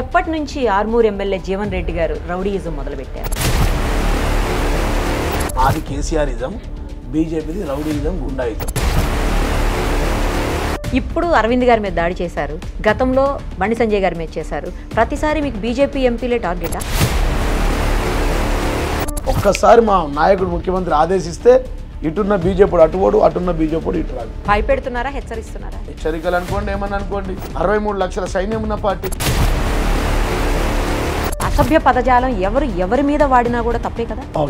ఎప్పటి నుంచి ఆర్మూర్ ఎమ్మెల్యే జీవన్ రెడ్డి గారు రౌడీయిజం మొదలుపెట్టారు అది కేసీఆరిజం బీజేపీది రౌడీయిజం గుండాయిజం ఇప్పుడు అరవింద్ గారి మీద దాడి చేశారు గతంలో బండి సంజయ్ గారి మీద చేశారు ప్రతిసారి మీకు బీజేపీ ఎంపీలే టార్గెటా ఒక్కసారి మా నాయకుడు ముఖ్యమంత్రి ఆదేశిస్తే ఇటున్న బీజేపీ అటువాడు అటున్న బీజేపీ ఇటు రాదు భయపెడుతున్నారా హెచ్చరిస్తున్నారా హెచ్చరికలు అనుకోండి ఏమని అనుకోండి అరవై మూడు లక్షల సైన్యం ఉన్న పార్టీ అసభ్య పదజాలం ఎవరు ఎవరి మీద వాడినా కూడా తప్పే కదా oh,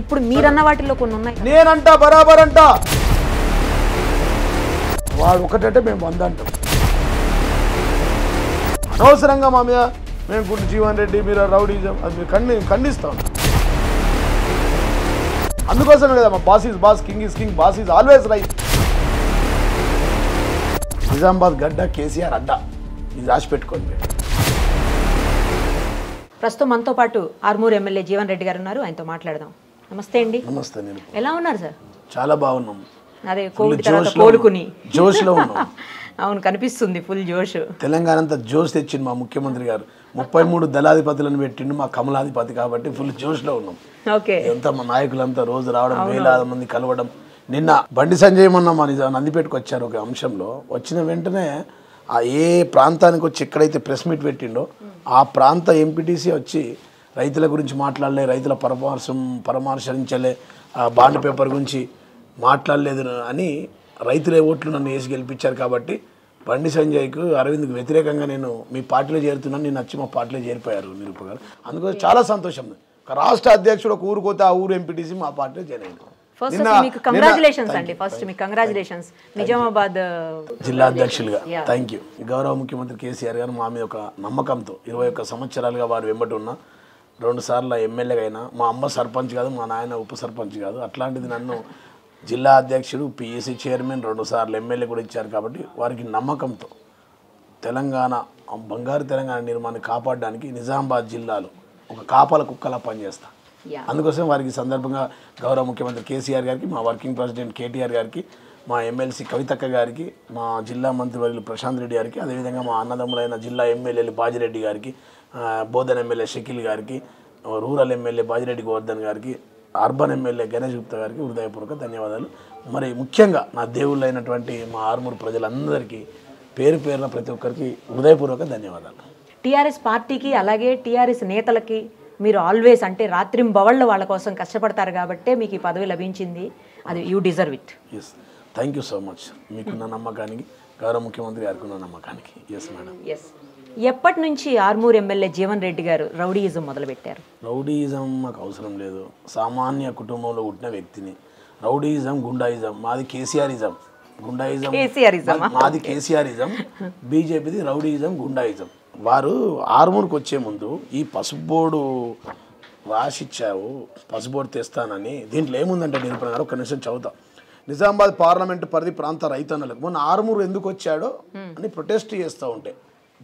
ఇప్పుడు మీరన్న వాటిలో కొన్ని ఉన్నాయి నేనంట బరాబర్ అంట వాడు ఒకటంటే మేము వంద అంటాం అనవసరంగా మామయ్య మేము గుడ్ జీవన్ రెడ్డి మీరు రౌడీజం అది మీరు ఖండి ఖండిస్తాం అందుకోసం కదా మా boss is boss king is king boss is always right Nizamabad గడ్డ కేసీఆర్ అడ్డా ఇది రాసి పెట్టుకోండి ప్రస్తుతం మనతో పాటు ఆర్మూర్ ఎమ్మెల్యే జీవన్ రెడ్డి గారు ఉన్నారు ఆయనతో మాట్లాడదాం నమస్తే అండి నమస్తే ఎలా ఉన్నారు సార్ చాలా బాగున్నాం అదే కోవిడ్ జోష్ కోలుకుని జోష్లో ఉన్నాం అవును కనిపిస్తుంది ఫుల్ జోష్ తెలంగాణ అంతా జోష్ తెచ్చింది మా ముఖ్యమంత్రి గారు ముప్పై మూడు దళాధిపతులను పెట్టిండు మా కమలాధిపతి కాబట్టి ఫుల్ జోష్ లో ఉన్నాం ఓకే ఎంత మా నాయకులంతా రోజు రావడం వేలాది మంది కలవడం నిన్న బండి సంజయ్ మొన్న మా నందిపేటకు వచ్చారు ఒక అంశంలో వచ్చిన వెంటనే ఆ ఏ ప్రాంతానికి వచ్చి ఎక్కడైతే ప్రెస్ మీట్ పెట్టిండో ఆ ప్రాంత ఎంపీటీసీ వచ్చి రైతుల గురించి మాట్లాడలే రైతుల పరామర్శం పరామర్శించలే బాండ్ పేపర్ గురించి మాట్లాడలేదు అని రైతులే ఓట్లు నన్ను వేసి గెలిపించారు కాబట్టి బండి సంజయ్కు అరవింద్కు వ్యతిరేకంగా నేను మీ పార్టీలో చేరుతున్నాను నేను వచ్చి మా పార్టీలో చేరిపోయారు నిరూప అందుకోసం చాలా సంతోషం రాష్ట్ర అధ్యక్షుడు ఒక ఊరుకోతే ఆ ఊరు ఎంపీటీసీ మా పార్టీలో చేరాను జిల్లా అధ్యక్షులుగా థ్యాంక్ యూ గౌరవ ముఖ్యమంత్రి కేసీఆర్ గారు మా మీద ఒక నమ్మకంతో ఇరవై ఒక్క సంవత్సరాలుగా వారు వెంబడి ఉన్న రెండు సార్లు ఎమ్మెల్యేగా అయినా మా అమ్మ సర్పంచ్ కాదు మా నాయన ఉప సర్పంచ్ కాదు అట్లాంటిది నన్ను జిల్లా అధ్యక్షుడు పిఎస్సి చైర్మన్ రెండు సార్లు ఎమ్మెల్యే కూడా ఇచ్చారు కాబట్టి వారికి నమ్మకంతో తెలంగాణ బంగారు తెలంగాణ నిర్మాణాన్ని కాపాడడానికి నిజామాబాద్ జిల్లాలో ఒక కాపల కుక్కలా పనిచేస్తాను అందుకోసం వారికి సందర్భంగా గౌరవ ముఖ్యమంత్రి కేసీఆర్ గారికి మా వర్కింగ్ ప్రెసిడెంట్ కేటీఆర్ గారికి మా ఎమ్మెల్సీ కవితక్క గారికి మా జిల్లా మంత్రివర్యులు ప్రశాంత్ రెడ్డి గారికి అదేవిధంగా మా అన్నదమ్ములైన జిల్లా ఎమ్మెల్యేలు బాజిరెడ్డి గారికి బోధన్ ఎమ్మెల్యే షకిల్ గారికి రూరల్ ఎమ్మెల్యే బాజిరెడ్డి గోవర్ధన్ గారికి అర్బన్ ఎమ్మెల్యే గణేష్ గుప్తా గారికి హృదయపూర్వక ధన్యవాదాలు మరి ముఖ్యంగా నా దేవుళ్ళు అయినటువంటి మా ఆరుమూరు ప్రజలందరికీ పేరు పేరున ప్రతి ఒక్కరికి హృదయపూర్వక ధన్యవాదాలు టీఆర్ఎస్ పార్టీకి అలాగే టీఆర్ఎస్ నేతలకి మీరు ఆల్వేస్ అంటే రాత్రింబవళ్ళు వాళ్ళ కోసం కష్టపడతారు కాబట్టే మీకు ఈ పదవి లభించింది అది you deserve it yes thank you so much మీకున్న నమ్మకానికి గౌరవ ముఖ్యమంత్రి గారికి ఉన్న నమ్మకానికి ఎస్ మేడం ఎస్ ఎప్పటి నుంచి ఆర్మూర్ ఎమ్మెల్యే జీవన్ రెడ్డి గారు రౌడీయిజం మొదలుపెట్టారు రౌడీయిజం మాకు అవసరం లేదు సామాన్య కుటుంబంలో పుట్టిన వ్యక్తిని రౌడీయిజం గుండాయిజం మాది కేసీఆరిజం గుండాయిజం కేసీఆరిజం మాది కేసీఆరిజం బీజేపీది రౌడీయిజం గుండాయిజం వారు ఆరుమూరుకు వచ్చే ముందు ఈ పసుపుబోర్డు రాసిచ్చావు పసుబోర్డు తెస్తానని దీంట్లో ఏముందంటే నిరూపణ గారు ఒక నిమిషం చదువుతాం నిజామాబాద్ పార్లమెంటు పరిధి ప్రాంత రైతన్నులకు మొన్న ఆరుమూరు ఎందుకు వచ్చాడో hmm. అని ప్రొటెస్ట్ చేస్తూ ఉంటే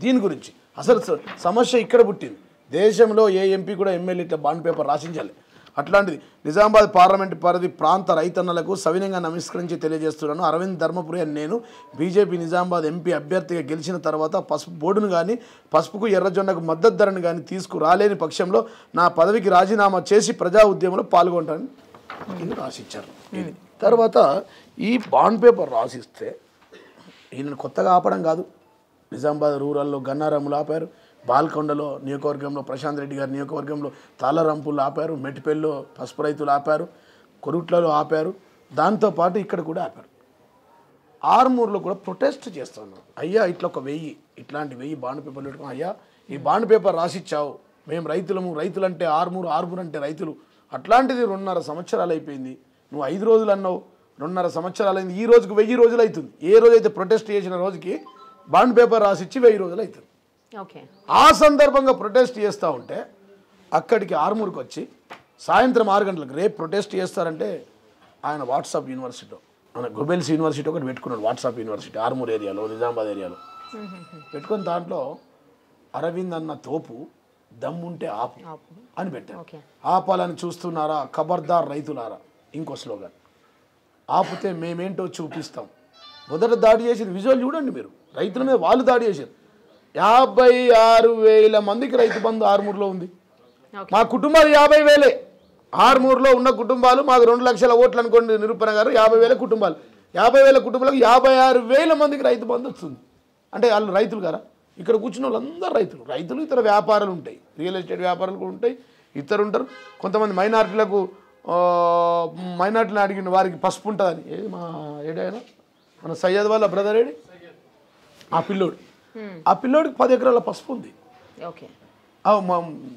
దీని గురించి అసలు సమస్య ఇక్కడ పుట్టింది దేశంలో ఏ ఎంపీ కూడా ఎమ్మెల్యే ఇట్లా బాండ్ పేపర్ రాసించాలి అట్లాంటిది నిజామాబాద్ పార్లమెంట్ పరిధి ప్రాంత రైతన్నలకు సవినంగా నమస్కరించి తెలియజేస్తున్నాను అరవింద్ ధర్మపురి అని నేను బీజేపీ నిజామాబాద్ ఎంపీ అభ్యర్థిగా గెలిచిన తర్వాత పసుపు బోర్డును కానీ పసుపుకు ఎర్రజొన్నకు మద్దతు ధరను కానీ తీసుకురాలేని పక్షంలో నా పదవికి రాజీనామా చేసి ప్రజా ఉద్యమంలో పాల్గొంటానని రాసిచ్చారు తర్వాత ఈ బాండ్ పేపర్ రాసిస్తే ఈయనను కొత్తగా ఆపడం కాదు నిజామాబాద్ రూరల్లో గన్నారమ్ములు ఆపారు బాల్కొండలో నియోజకవర్గంలో ప్రశాంత్ రెడ్డి గారి నియోజకవర్గంలో తాళరంపులు ఆపారు మెటిపెల్లో పసుపు రైతులు ఆపారు కొరుట్లలో ఆపారు దాంతోపాటు ఇక్కడ కూడా ఆపారు ఆర్మూర్లో కూడా ప్రొటెస్ట్ చేస్తున్నాం అయ్యా ఇట్లా ఒక వెయ్యి ఇట్లాంటి వెయ్యి బాండ్ పేపర్లు పెట్టుకుని అయ్యా ఈ బాండ్ పేపర్ రాసిచ్చావు మేము రైతులము రైతులు అంటే ఆర్మూరు ఆర్మూరు అంటే రైతులు అట్లాంటిది రెండున్నర సంవత్సరాలు అయిపోయింది నువ్వు ఐదు రోజులు అన్నావు రెండున్నర సంవత్సరాలు అయింది ఈ రోజుకు వెయ్యి రోజులు అవుతుంది ఏ రోజు అయితే ప్రొటెస్ట్ చేసిన రోజుకి బాండ్ పేపర్ రాసిచ్చి వెయ్యి రోజులు అవుతుంది ఆ సందర్భంగా ప్రొటెస్ట్ చేస్తూ ఉంటే అక్కడికి ఆర్మూర్కి వచ్చి సాయంత్రం ఆరు గంటలకు రేపు ప్రొటెస్ట్ చేస్తారంటే ఆయన వాట్సాప్ యూనివర్సిటీ మన గుబెల్స్ యూనివర్సిటీ ఒకటి పెట్టుకున్నాడు వాట్సాప్ యూనివర్సిటీ ఆర్మూర్ ఏరియాలో నిజామాబాద్ ఏరియాలో పెట్టుకున్న దాంట్లో అరవింద్ అన్న తోపు దమ్ముంటే ఆపు అని పెట్టాను ఆపాలని చూస్తున్నారా ఖబర్దార్ రైతులారా ఇంకో స్లోగా ఆపితే మేమేంటో చూపిస్తాం మొదట దాడి చేసి విజువల్ చూడండి మీరు రైతుల మీద వాళ్ళు దాడి చేశారు యాభై ఆరు వేల మందికి రైతు బంధు ఆరుమూరులో ఉంది మా కుటుంబాలు యాభై వేలే ఆరుమూరులో ఉన్న కుటుంబాలు మాకు రెండు లక్షల ఓట్లు అనుకోండి నిరూపణ గారు యాభై వేల కుటుంబాలు యాభై వేల కుటుంబాలకు యాభై ఆరు వేల మందికి రైతు బంధు వస్తుంది అంటే వాళ్ళు రైతులు గారా ఇక్కడ కూర్చున్న వాళ్ళందరూ రైతులు రైతులు ఇతర వ్యాపారాలు ఉంటాయి రియల్ ఎస్టేట్ వ్యాపారాలు కూడా ఉంటాయి ఇతరు ఉంటారు కొంతమంది మైనార్టీలకు మైనార్టీని అడిగిన వారికి పసుపు ఉంటుందని ఏది మా ఏడైనా మన సయ్యద్ వాళ్ళ బ్రదర్ ఏడి ఆ పిల్లోడు Hmm. ఆ పిల్లోడికి పది ఎకరాల పసుపు ఉంది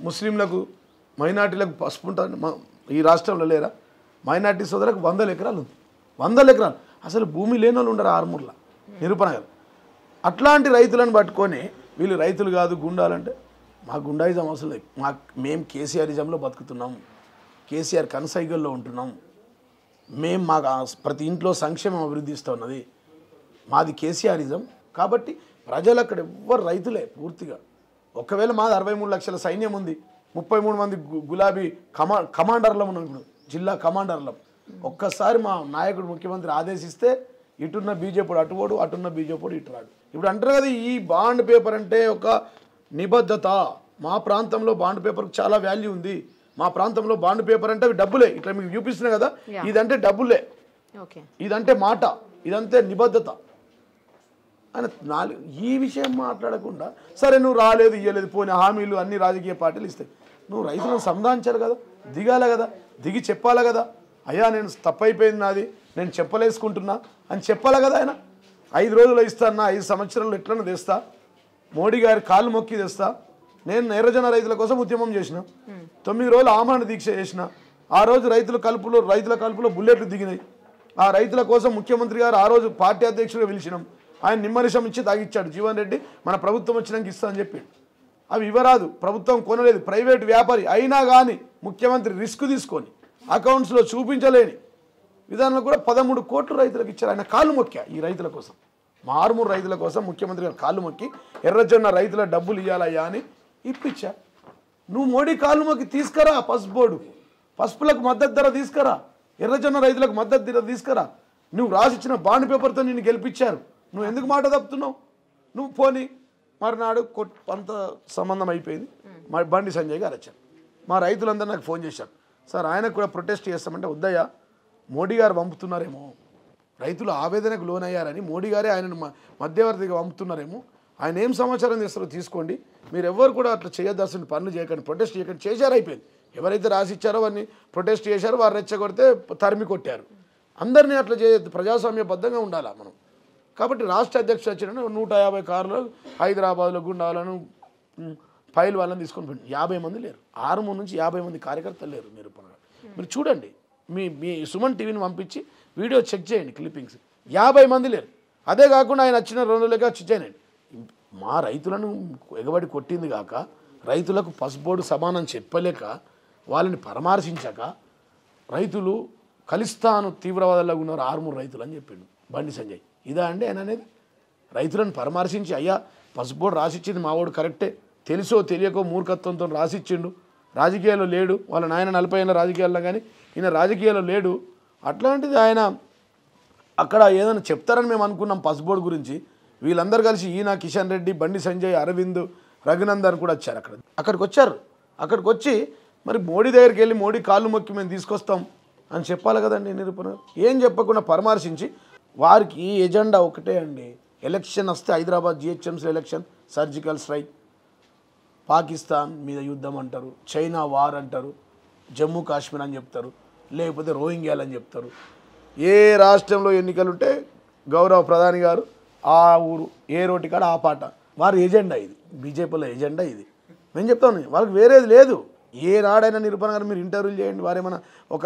ముస్లింలకు మైనార్టీలకు పసుపు ఉంటుంది ఈ రాష్ట్రంలో లేరా మైనార్టీ సోదరులకు వందల ఎకరాలు ఉంది వందల ఎకరాలు అసలు భూమి లేని వాళ్ళు ఉండరు ఆర్మూర్లో hmm. నిరూపణగారు అట్లాంటి రైతులను పట్టుకొని వీళ్ళు రైతులు కాదు గుండాలంటే మా గుండాయిజం అసలు మా మేము కేసీఆరిజంలో బతుకుతున్నాము కేసీఆర్ కనసైగల్లో ఉంటున్నాం మేము మా ప్రతి ఇంట్లో సంక్షేమం అభివృద్ధి ఇస్తున్నది మాది కేసీఆరిజం కాబట్టి ప్రజలు అక్కడ ఎవ్వరు రైతులే పూర్తిగా ఒకవేళ మాది అరవై మూడు లక్షల సైన్యం ఉంది ముప్పై మూడు మంది గులాబీ కమా కమాండర్లం ఉన్నాం ఇప్పుడు జిల్లా కమాండర్లం ఒక్కసారి మా నాయకుడు ముఖ్యమంత్రి ఆదేశిస్తే ఇటున్న బీజేపీ అటుపోడు అటున్న బీజేపీ ఇటు రాడు ఇప్పుడు అంటారు కదా ఈ బాండ్ పేపర్ అంటే ఒక నిబద్ధత మా ప్రాంతంలో బాండ్ పేపర్కి చాలా వాల్యూ ఉంది మా ప్రాంతంలో బాండ్ పేపర్ అంటే అవి డబ్బులే ఇట్లా మీకు చూపిస్తున్నాయి కదా ఇదంటే డబ్బులే ఇదంటే మాట ఇదంతే నిబద్ధత అని నాలుగు ఈ విషయం మాట్లాడకుండా సరే నువ్వు రాలేదు ఇయ్యలేదు పోనీ హామీలు అన్ని రాజకీయ పార్టీలు ఇస్తాయి నువ్వు రైతులను సంధానించాలి కదా దిగాలి కదా దిగి చెప్పాలి కదా అయ్యా నేను తప్పైపోయింది నాది నేను చెప్పలేసుకుంటున్నా అని చెప్పాలి కదా ఆయన ఐదు రోజులు ఇస్తానా ఐదు సంవత్సరాలు ఎట్లన్నా తెస్తా మోడీ గారి కాలు మొక్కి తెస్తా నేను నేరజన రైతుల కోసం ఉద్యమం చేసిన తొమ్మిది రోజులు ఆమరణ దీక్ష చేసిన ఆ రోజు రైతుల కలుపులో రైతుల కలుపులో బుల్లెట్లు దిగినాయి ఆ రైతుల కోసం ముఖ్యమంత్రి గారు ఆ రోజు పార్టీ అధ్యక్షుడిగా పిలిచినాం ఆయన నిమ్మనిషం ఇచ్చి తాగిచ్చాడు జీవన్ రెడ్డి మన ప్రభుత్వం వచ్చినాక ఇస్తామని చెప్పాడు అవి ఇవ్వరాదు ప్రభుత్వం కొనలేదు ప్రైవేట్ వ్యాపారి అయినా కానీ ముఖ్యమంత్రి రిస్క్ తీసుకొని అకౌంట్స్లో చూపించలేని విధానంలో కూడా పదమూడు కోట్లు రైతులకు ఇచ్చారు ఆయన కాళ్ళు మొక్కా ఈ రైతుల కోసం మారుమూరు రైతుల కోసం ముఖ్యమంత్రి గారు కాళ్ళు మొక్కి ఎర్రజొన్న రైతుల డబ్బులు ఇవ్వాలయ్యా అని ఇప్పించా నువ్వు మోడీ కాళ్ళు మొక్కి తీసుకురా పసుపు బోర్డు పసుపులకు మద్దతు ధర తీసుకురా ఎర్రజొన్న రైతులకు మద్దతు ధర తీసుకురా నువ్వు రాసిచ్చిన బాండ్ పేపర్తో నిన్ను గెలిపించారు నువ్వు ఎందుకు మాట తప్పుతున్నావు నువ్వు పోని మరునాడు అంత సంబంధం అయిపోయింది మా బండి సంజయ్ గారు వచ్చారు మా రైతులందరూ నాకు ఫోన్ చేశారు సార్ ఆయనకు కూడా ప్రొటెస్ట్ చేస్తామంటే వద్దయ్య మోడీ గారు పంపుతున్నారేమో రైతులు ఆవేదనకు లోనయ్యారని మోడీ గారే ఆయనను మధ్యవర్తిగా పంపుతున్నారేమో ఆయన ఏం సమాచారం చేస్తారో తీసుకోండి మీరు ఎవరు కూడా అట్లా చేయదాల్సిన పనులు చేయకండి ప్రొటెస్ట్ చేయకండి చేశారు అయిపోయింది ఎవరైతే రాసిచ్చారో వారిని ప్రొటెస్ట్ చేశారో వారు రెచ్చగొడితే తరిమి కొట్టారు అందరినీ అట్లా చేయ ప్రజాస్వామ్యబద్ధంగా ఉండాలా మనం కాబట్టి రాష్ట్ర అధ్యక్షుడు వచ్చిన నూట యాభై కార్లు హైదరాబాద్లో గుండాలను ఫైల్ వాళ్ళని తీసుకొని పోయింది యాభై మంది లేరు ఆరు నుంచి యాభై మంది కార్యకర్తలు లేరు మీరు మీరు చూడండి మీ మీ సుమన్ టీవీని పంపించి వీడియో చెక్ చేయండి క్లిప్పింగ్స్ యాభై మంది లేరు అదే కాకుండా ఆయన వచ్చిన రెండు లేక చేయండి మా రైతులను ఎగబడి కొట్టింది కాక రైతులకు పసు బోర్డు సమానం చెప్పలేక వాళ్ళని పరామర్శించక రైతులు కలిస్తాను తీవ్రవాదంలో ఉన్నారు ఆరుమూరు రైతులు అని చెప్పిండు బండి సంజయ్ ఇదా అండి ఆయన అనేది రైతులను పరామర్శించి అయ్యా పసుపోడు రాసిచ్చింది మావాడు కరెక్టే తెలుసో తెలియకో మూర్ఖత్వంతో రాసిచ్చిండు రాజకీయాల్లో లేడు వాళ్ళ నాయన నలభై ఏళ్ళ రాజకీయాల్లో కానీ ఈయన రాజకీయాల్లో లేడు అట్లాంటిది ఆయన అక్కడ ఏదైనా చెప్తారని మేము అనుకున్నాం పసుబోర్డ్ గురించి వీళ్ళందరూ కలిసి ఈయన కిషన్ రెడ్డి బండి సంజయ్ అరవింద్ రఘునందన్ కూడా వచ్చారు అక్కడ అక్కడికి వచ్చారు అక్కడికి వచ్చి మరి మోడీ దగ్గరికి వెళ్ళి మోడీ కాళ్ళు మొక్కి మేము తీసుకొస్తాం అని చెప్పాలి కదండి నిరూపణ ఏం చెప్పకుండా పరామర్శించి వారికి ఎజెండా ఒకటే అండి ఎలక్షన్ వస్తే Hyderabad GHMC election surgical strike Pakistan మీద యుద్ధం అంటారు చైనా వార్ అంటారు జమ్మూ కాశ్మీర్ అని చెప్తారు లేకపోతే రోహింగ్యాలు అని చెప్తారు ఏ రాష్ట్రంలో ఎన్నికలుంటే గౌరవ ప్రధాని గారు ఆ ఊరు ఏ రోటి కాడ ఆ పాట వారి ఎజెండా ఇది బీజేపీలో ఎజెండా ఇది మేము చెప్తాను వాళ్ళకి వేరేది లేదు ఏ నాడైనా నిరూపణ గారు మీరు ఇంటర్వ్యూలు చేయండి వారేమైనా ఒక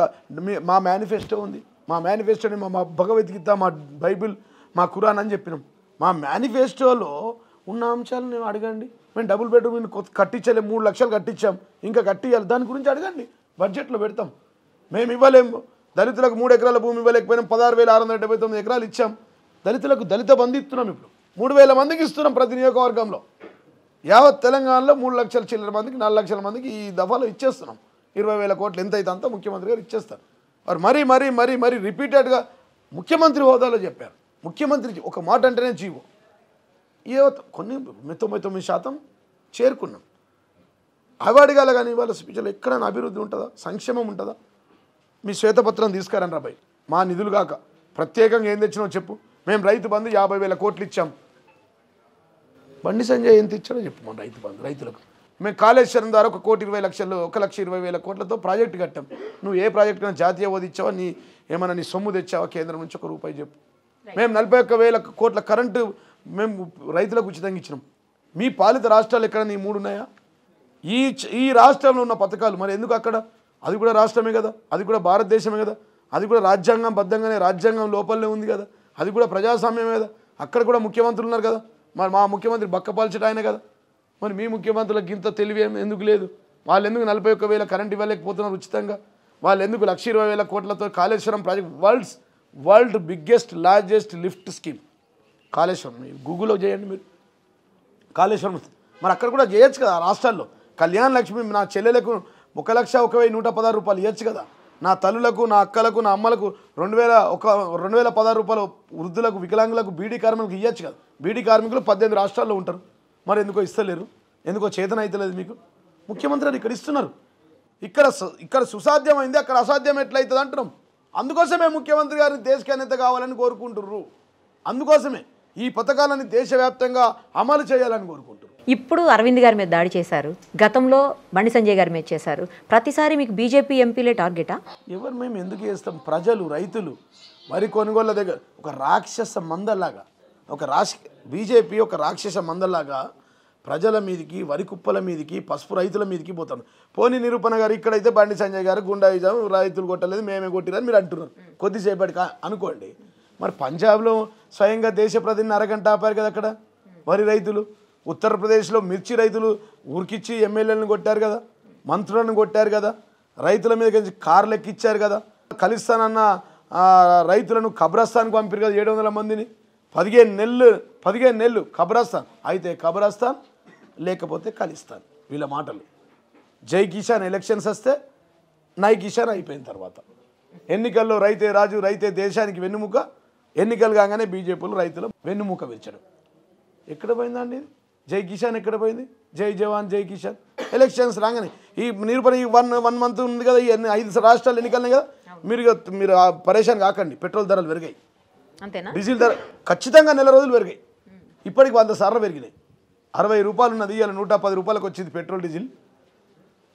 మా మేనిఫెస్టో ఉంది మా మేనిఫెస్టోని మా భగవద్గీత మా బైబిల్ మా ఖురాన్ అని చెప్పినాం మా మేనిఫెస్టోలో ఉన్న అంశాలు నేను అడగండి మేము డబుల్ బెడ్రూమ్ కట్టించలే మూడు లక్షలు కట్టించాం ఇంకా కట్టియాలి దాని గురించి అడగండి బడ్జెట్లో పెడతాం మేము ఇవ్వలేము దళితులకు మూడు ఎకరాల భూమి ఇవ్వలేకపోయినాం పదహారు వేల ఆరు వందల డెబ్బై తొమ్మిది ఎకరాలు ఇచ్చాం దళితులకు దళిత బంధు ఇస్తున్నాం ఇప్పుడు మూడు వేల మందికి ఇస్తున్నాం ప్రతి నియోజకవర్గంలో యావత్ తెలంగాణలో మూడు లక్షల చిల్లర మందికి నాలుగు లక్షల మందికి ఈ దఫాలో ఇచ్చేస్తున్నాం ఇరవై వేల కోట్లు ఎంత అయితే అంతా ముఖ్యమంత్రి గారు ఇచ్చేస్తారు వారు మరీ మరీ మరీ మరీ రిపీటెడ్గా ముఖ్యమంత్రి హోదాలో చెప్పారు ముఖ్యమంత్రి ఒక మాట అంటేనే జీవో ఏ కొన్ని తొంభై తొమ్మిది శాతం చేరుకున్నాం అవి కానీ ఇవాళ స్పీచ్లో ఎక్కడైనా అభివృద్ధి ఉంటుందా సంక్షేమం ఉంటుందా మీ శ్వేతపత్రం తీసుకురండి రాబాయ్ మా నిధులు కాక ప్రత్యేకంగా ఏం తెచ్చినో చెప్పు మేము రైతు బంధు యాభై వేల కోట్లు ఇచ్చాం బండి సంజయ్ ఏం తెచ్చాడో చెప్పు మన రైతు బంధు రైతులకు మేము కాళేశ్వరం ద్వారా ఒక కోటి ఇరవై లక్షలు ఒక లక్ష ఇరవై వేల కోట్లతో ప్రాజెక్టు కట్టాం నువ్వు ఏ అయినా జాతీయ ఇచ్చావా నీ ఏమైనా నీ సొమ్ము తెచ్చావా కేంద్రం నుంచి ఒక రూపాయి చెప్పు మేము నలభై ఒక్క వేల కోట్ల కరెంటు మేము రైతులకు ఉచితంగా ఇచ్చినాం మీ పాలిత రాష్ట్రాలు ఎక్కడ నీ మూడు ఉన్నాయా ఈ ఈ రాష్ట్రంలో ఉన్న పథకాలు మరి ఎందుకు అక్కడ అది కూడా రాష్ట్రమే కదా అది కూడా భారతదేశమే కదా అది కూడా రాజ్యాంగం బద్ధంగానే రాజ్యాంగం లోపలనే ఉంది కదా అది కూడా ప్రజాస్వామ్యమే కదా అక్కడ కూడా ముఖ్యమంత్రులు ఉన్నారు కదా మరి మా ముఖ్యమంత్రి బక్కపాల్చట ఆయన కదా మరి మీ ముఖ్యమంత్రులకు ఇంత తెలివి ఎందుకు లేదు వాళ్ళు ఎందుకు నలభై ఒక్క వేల కరెంట్ ఇవ్వలేకపోతున్నారు ఉచితంగా వాళ్ళు ఎందుకు లక్ష ఇరవై వేల కోట్లతో Kaleshwaram project world's world biggest largest lift scheme Kaleshwaram మీరు గూగుల్లో చేయండి మీరు కాళేశ్వరం మరి అక్కడ కూడా చేయొచ్చు కదా రాష్ట్రాల్లో కళ్యాణ్ లక్ష్మి నా చెల్లెలకు ఒక లక్ష ఒక వెయ్యి నూట పదహారు రూపాయలు ఇవ్వచ్చు కదా నా తల్లులకు నా అక్కలకు నా అమ్మలకు రెండు వేల ఒక రెండు వేల పదహారు రూపాయలు వృద్ధులకు వికలాంగులకు బీడీ కార్మికులకు ఇవ్వచ్చు కదా బీడీ కార్మికులు పద్దెనిమిది రాష్ట్రాల్లో ఉంటారు మరి ఎందుకో ఇస్తలేరు ఎందుకో చేతన అవుతలేదు మీకు ముఖ్యమంత్రి గారు ఇక్కడ ఇస్తున్నారు ఇక్కడ ఇక్కడ సుసాధ్యమైంది అక్కడ అసాధ్యం ఎట్లయితుంది అంటున్నాం అందుకోసమే ముఖ్యమంత్రి గారిని దేశ కావాలని కోరుకుంటుర్రు అందుకోసమే ఈ పథకాలని దేశవ్యాప్తంగా అమలు చేయాలని కోరుకుంటున్నారు ఇప్పుడు అరవింద్ గారి మీద దాడి చేశారు గతంలో బండి సంజయ్ గారి మీద చేశారు ప్రతిసారి మీకు బీజేపీ ఎంపీలే టార్గెటా ఎవరు మేము ఎందుకు చేస్తాం ప్రజలు రైతులు వరి కొనుగోళ్ళ దగ్గర ఒక రాక్షస మందలాగా ఒక రాశి బీజేపీ ఒక రాక్షస మందలాగా ప్రజల మీదకి వరి కుప్పల మీదకి పసుపు రైతుల మీదకి పోతాడు పోనీ నిరూపణ గారు ఇక్కడైతే బండి సంజయ్ గారు గుండాయిజం రైతులు కొట్టలేదు మేమే కొట్టిరని మీరు అంటున్నారు కొద్దిసేపటి అనుకోండి మరి పంజాబ్లో స్వయంగా దేశ ప్రతిని అరగంట ఆపారు కదా అక్కడ వరి రైతులు ఉత్తరప్రదేశ్లో మిర్చి రైతులు ఉరికిచ్చి ఎమ్మెల్యేలను కొట్టారు కదా మంత్రులను కొట్టారు కదా రైతుల మీద కార్లు లెక్కిచ్చారు కదా కలిస్తానన్న రైతులను కబ్రస్థాన్కి పంపారు కదా ఏడు వందల మందిని పదిహేను నెలలు పదిహేను నెలలు కబరస్తాన్ అయితే కబరస్తాన్ లేకపోతే కలిస్తాన్ వీళ్ళ మాటలు జై కిషాన్ ఎలక్షన్స్ వస్తే నై కిషాన్ అయిపోయిన తర్వాత ఎన్నికల్లో రైతే రాజు రైతే దేశానికి వెన్నుముక ఎన్నికలు కాగానే బీజేపీలు రైతుల వెన్నుముక విచ్చడం ఎక్కడ పోయిందండి జై కిషాన్ ఎక్కడ పోయింది జై జవాన్ జై కిషాన్ ఎలక్షన్స్ రాగానే ఈ నిరుపణ ఈ వన్ వన్ మంత్ ఉంది కదా ఈ ఐదు రాష్ట్రాలు ఎన్నికలనే కదా మీరు మీరు పరేషాన్ కాకండి పెట్రోల్ ధరలు పెరిగాయి అంతేనా డీజిల్ ధర ఖచ్చితంగా నెల రోజులు పెరిగాయి ఇప్పటికి వంద సార్లు పెరిగినాయి అరవై రూపాయలు ఉన్నది ఇలా నూట పది రూపాయలకు వచ్చింది పెట్రోల్ డీజిల్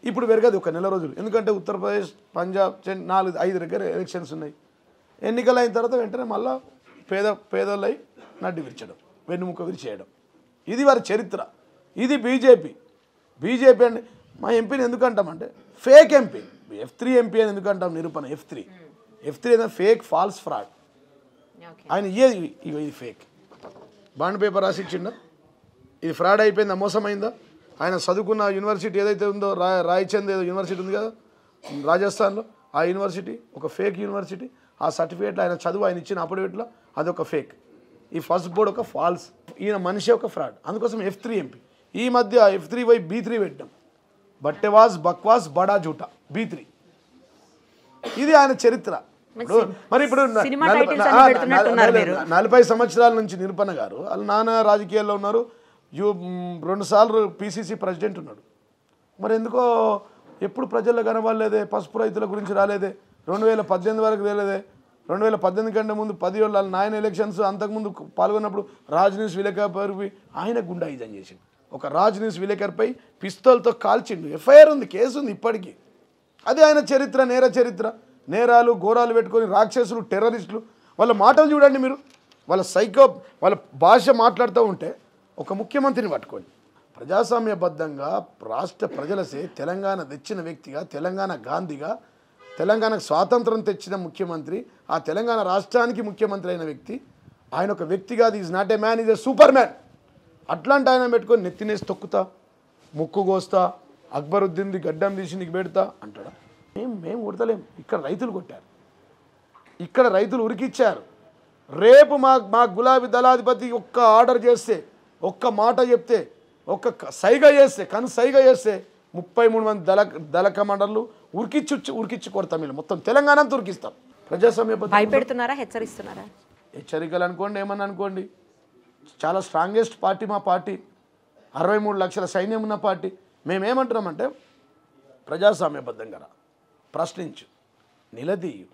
ఇప్పుడు పెరగదు ఒక నెల రోజులు ఎందుకంటే ఉత్తరప్రదేశ్ పంజాబ్ నాలుగు ఐదు దగ్గర ఎలక్షన్స్ ఉన్నాయి ఎన్నికలు అయిన తర్వాత వెంటనే మళ్ళా పేద పేదలై నడ్డి విరిచడం వెన్నుముక విరిచేయడం ఇది వారి చరిత్ర ఇది బీజేపీ బీజేపీ అండి మా ఎంపీని ఎందుకు అంటామంటే fake MP F three MP అని ఎందుకు అంటాం నిరూపణ F three F three fake false fraud ఆయన ఇయ్యేది ఇది ఫేక్ బాండ్ పేపర్ రాసి ఇచ్చిండా ఇది ఫ్రాడ్ అయిపోయిందా మోసమైందా ఆయన చదువుకున్న యూనివర్సిటీ ఏదైతే ఉందో రా రాయచంద్ ఏదో యూనివర్సిటీ ఉంది కదా రాజస్థాన్లో ఆ యూనివర్సిటీ ఒక ఫేక్ యూనివర్సిటీ ఆ సర్టిఫికేట్లో ఆయన చదువు ఆయన ఇచ్చిన అది అదొక ఫేక్ ఈ ఫస్ట్ బోర్డ్ ఒక ఫాల్స్ ఈయన మనిషి ఒక ఫ్రాడ్ అందుకోసం ఎఫ్ త్రీ ఈ మధ్య F three Y B three పెట్టాం బట్టెవాస్ బక్వాస్ బడా జూటా బీ త్రీ ఇది ఆయన చరిత్ర మరి ఇప్పుడు నలభై సంవత్సరాల నుంచి నిరూపణ గారు వాళ్ళు నాన్న రాజకీయాల్లో ఉన్నారు యూ రెండుసార్లు పిసిసి ప్రెసిడెంట్ ఉన్నాడు మరి ఎందుకో ఎప్పుడు ప్రజల్లో కనబడలేదే పసుపు రైతుల గురించి రాలేదే రెండు వేల పద్దెనిమిది వరకు తేలేదే రెండు వేల పద్దెనిమిది కంటే ముందు పది వాళ్ళు నాయన ఎలక్షన్స్ అంతకుముందు పాల్గొన్నప్పుడు రాజనీస్ విలేకరిపై ఆయన ఇదని చేసింది ఒక రాజనీస్ విలేకరిపై పిస్తోల్తో కాల్చిండు ఎఫ్ఐఆర్ ఉంది కేసు ఉంది ఇప్పటికీ అది ఆయన చరిత్ర నేర చరిత్ర నేరాలు ఘోరాలు పెట్టుకొని రాక్షసులు టెర్రరిస్టులు వాళ్ళ మాటలు చూడండి మీరు వాళ్ళ సైకో వాళ్ళ భాష మాట్లాడుతూ ఉంటే ఒక ముఖ్యమంత్రిని పట్టుకోండి ప్రజాస్వామ్యబద్ధంగా రాష్ట్ర ప్రజలసే తెలంగాణ తెచ్చిన వ్యక్తిగా తెలంగాణ గాంధీగా తెలంగాణకు స్వాతంత్రం తెచ్చిన ముఖ్యమంత్రి ఆ తెలంగాణ రాష్ట్రానికి ముఖ్యమంత్రి అయిన వ్యక్తి ఆయన ఒక వ్యక్తిగా is not a man is a super man అట్లాంటి ఆయన పెట్టుకొని నెత్తినేసి తొక్కుతా ముక్కు కోస్తా అక్బరుద్దీన్ది గడ్డం తీసి నీకు పెడతా అంటాడా మేము మేము కొడతలేము ఇక్కడ రైతులు కొట్టారు ఇక్కడ రైతులు ఉరికిచ్చారు రేపు మా మా గులాబీ దళాధిపతి ఒక్క ఆర్డర్ చేస్తే ఒక్క మాట చెప్తే ఒక్క సైగ చేస్తే కను సైగ చేస్తే ముప్పై మూడు మంది దళ దళ కమాండర్లు ఉరికిచ్చు ఉరికిచ్చి కొడతాం వీళ్ళు మొత్తం తెలంగాణంతా ఉరికిస్తాం ప్రజాస్వామ్య భయపెడుతున్నారా హెచ్చరిస్తున్నారా హెచ్చరికలు అనుకోండి ఏమన్నా అనుకోండి చాలా స్ట్రాంగెస్ట్ పార్టీ మా పార్టీ అరవై మూడు లక్షల సైన్యం ఉన్న పార్టీ మేమేమంటున్నామంటే ప్రజాస్వామ్యబద్ధంగా రా ప్రశ్నించు నిలదీయు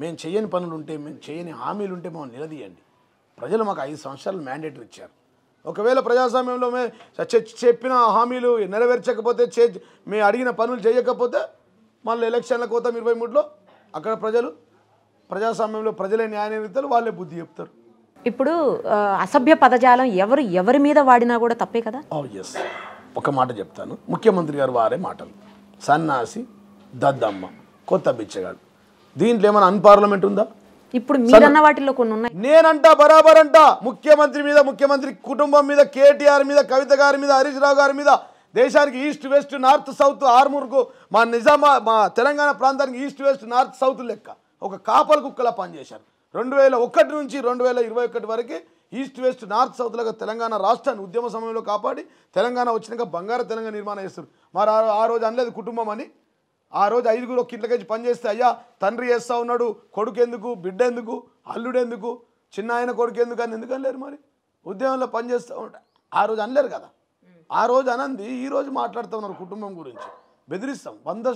మేము చేయని పనులు ఉంటే మేము చేయని హామీలు ఉంటే మేము నిలదీయండి ప్రజలు మాకు ఐదు సంవత్సరాలు మ్యాండేటరీ ఇచ్చారు ఒకవేళ ప్రజాస్వామ్యంలో మే చెప్పిన హామీలు నెరవేర్చకపోతే చే మేము అడిగిన పనులు చేయకపోతే మళ్ళీ ఎలక్షన్ల కోతం ఇరవై మూడులో అక్కడ ప్రజలు ప్రజాస్వామ్యంలో ప్రజలే న్యాయనిర్తలు వాళ్ళే బుద్ధి చెప్తారు ఇప్పుడు అసభ్య పదజాలం ఎవరు ఎవరి మీద వాడినా కూడా తప్పే కదా ఎస్ oh, ఒక మాట చెప్తాను ముఖ్యమంత్రి గారు వారే మాటలు సన్నాసి దద్దమ్మ కొత్త బిచ్చగాడు దీంట్లో ఏమైనా అన్పార్లమెంట్ ఉందా ఇప్పుడు మీరన్న వాటిలో కొన్ని ఉన్నాయి నేనంట బరాబర్ అంట ముఖ్యమంత్రి మీద ముఖ్యమంత్రి కుటుంబం మీద కేటీఆర్ మీద కవిత గారి మీద హరీష్ రావు గారి మీద దేశానికి ఈస్ట్ వెస్ట్ నార్త్ సౌత్ ఆర్మూర్కు మా నిజామా మా తెలంగాణ ప్రాంతానికి ఈస్ట్ వెస్ట్ నార్త్ సౌత్ లెక్క ఒక కాపల కుక్కలా పనిచేశారు రెండు వేల ఒకటి నుంచి రెండు వేల ఇరవై ఒకటి వరకు ఈస్ట్ వెస్ట్ నార్త్ సౌత్ లాగా తెలంగాణ రాష్ట్రాన్ని ఉద్యమ సమయంలో కాపాడి తెలంగాణ వచ్చినాక బంగారు తెలంగాణ నిర్మాణం చేస్తారు మరి ఆ రోజు అనలేదు కుటుంబం అని ఆ రోజు ఐదుగురు కిందకేసి పనిచేస్తే అయ్యా తండ్రి చేస్తూ ఉన్నాడు కొడుకు ఎందుకు బిడ్డ ఎందుకు అల్లుడు ఎందుకు చిన్న ఆయన కొడుకు ఎందుకు అని ఎందుకు అనలేరు మరి ఉద్యమంలో పనిచేస్తూ ఉంటా ఆ రోజు అనలేరు కదా ఆ రోజు అనంది ఈ రోజు మాట్లాడుతూ ఉన్నారు కుటుంబం గురించి బెదిరిస్తాం వంద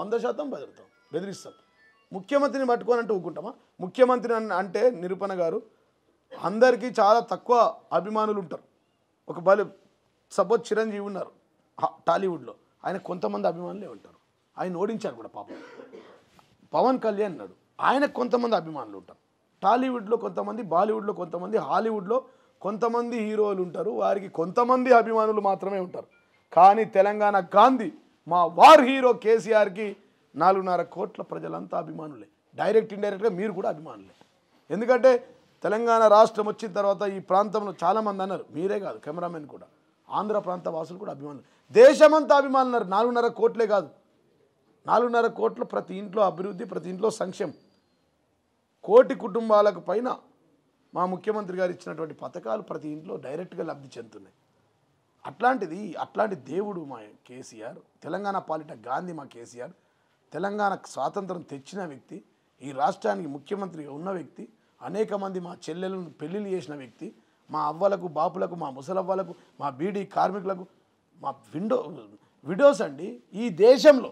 వంద శాతం బెదిరుతాం బెదిరిస్తాం ముఖ్యమంత్రిని పట్టుకొని అంటే ఊకుంటామా ముఖ్యమంత్రి అంటే నిరూపణ గారు అందరికీ చాలా తక్కువ అభిమానులు ఉంటారు ఒక బలి సపోజ్ చిరంజీవి ఉన్నారు టాలీవుడ్లో ఆయన కొంతమంది అభిమానులే ఉంటారు ఆయన ఓడించారు కూడా పాపం పవన్ కళ్యాణ్ నాడు ఆయనకు కొంతమంది అభిమానులు ఉంటారు టాలీవుడ్లో కొంతమంది బాలీవుడ్లో కొంతమంది హాలీవుడ్లో కొంతమంది హీరోలు ఉంటారు వారికి కొంతమంది అభిమానులు మాత్రమే ఉంటారు కానీ తెలంగాణ గాంధీ మా వార్ హీరో కేసీఆర్కి నాలుగున్నర కోట్ల ప్రజలంతా అభిమానులే డైరెక్ట్ ఇండైరెక్ట్గా మీరు కూడా అభిమానులే ఎందుకంటే తెలంగాణ రాష్ట్రం వచ్చిన తర్వాత ఈ ప్రాంతంలో చాలామంది అన్నారు మీరే కాదు కెమెరామెన్ కూడా ఆంధ్ర ప్రాంత వాసులు కూడా అభిమానులు దేశమంతా అభిమానులు నాలుగున్నర కోట్లే కాదు నాలుగున్నర కోట్లు ప్రతి ఇంట్లో అభివృద్ధి ప్రతి ఇంట్లో సంక్షేమం కోటి కుటుంబాలకు పైన మా ముఖ్యమంత్రి గారు ఇచ్చినటువంటి పథకాలు ప్రతి ఇంట్లో డైరెక్ట్గా లబ్ధి చెందుతున్నాయి అట్లాంటిది అట్లాంటి దేవుడు మా కేసీఆర్ తెలంగాణ పాలిట గాంధీ మా కేసీఆర్ తెలంగాణకు స్వాతంత్రం తెచ్చిన వ్యక్తి ఈ రాష్ట్రానికి ముఖ్యమంత్రిగా ఉన్న వ్యక్తి అనేక మంది మా చెల్లెలను పెళ్ళిళ్ళు చేసిన వ్యక్తి మా అవ్వలకు బాపులకు మా ముసలవ్వలకు మా బీడీ కార్మికులకు మా విండో విడోస్ అండి ఈ దేశంలో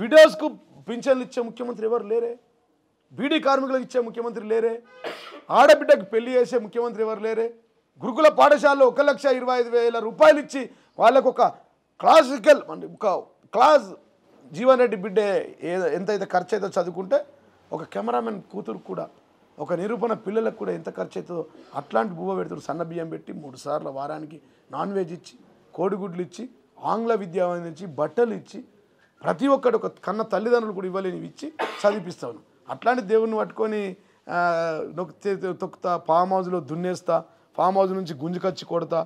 విడోస్కు పింఛన్లు ఇచ్చే ముఖ్యమంత్రి ఎవరు లేరే బీడీ కార్మికులకు ఇచ్చే ముఖ్యమంత్రి లేరే ఆడబిడ్డకు పెళ్లి చేసే ముఖ్యమంత్రి ఎవరు లేరే గురుకుల పాఠశాలలో ఒక లక్ష ఇరవై ఐదు వేల రూపాయలు ఇచ్చి వాళ్ళకు ఒక క్లాసికల్ అంటే ఒక క్లాస్ జీవన్ రెడ్డి ఏదో ఎంతైతే ఖర్చు అయితే చదువుకుంటే ఒక కెమెరామెన్ కూతురు కూడా ఒక నిరూపణ పిల్లలకు కూడా ఎంత ఖర్చు అవుతుందో అట్లాంటి బువ్వ పెడుతుడు సన్న బియ్యం పెట్టి మూడు సార్లు వారానికి నాన్ వెజ్ ఇచ్చి కోడిగుడ్లు ఇచ్చి ఆంగ్ల విద్య నుంచి బట్టలు ఇచ్చి ప్రతి ఒక్కడు ఒక కన్న తల్లిదండ్రులు కూడా ఇవ్వలేనివి ఇచ్చి చదివిపిస్తాను అట్లాంటి దేవుణ్ణి పట్టుకొని నొక్కితే తొక్కుతా ఫామ్ హౌజ్లో దున్నేస్తా ఫామ్ హౌజ్ నుంచి కచ్చి కొడతా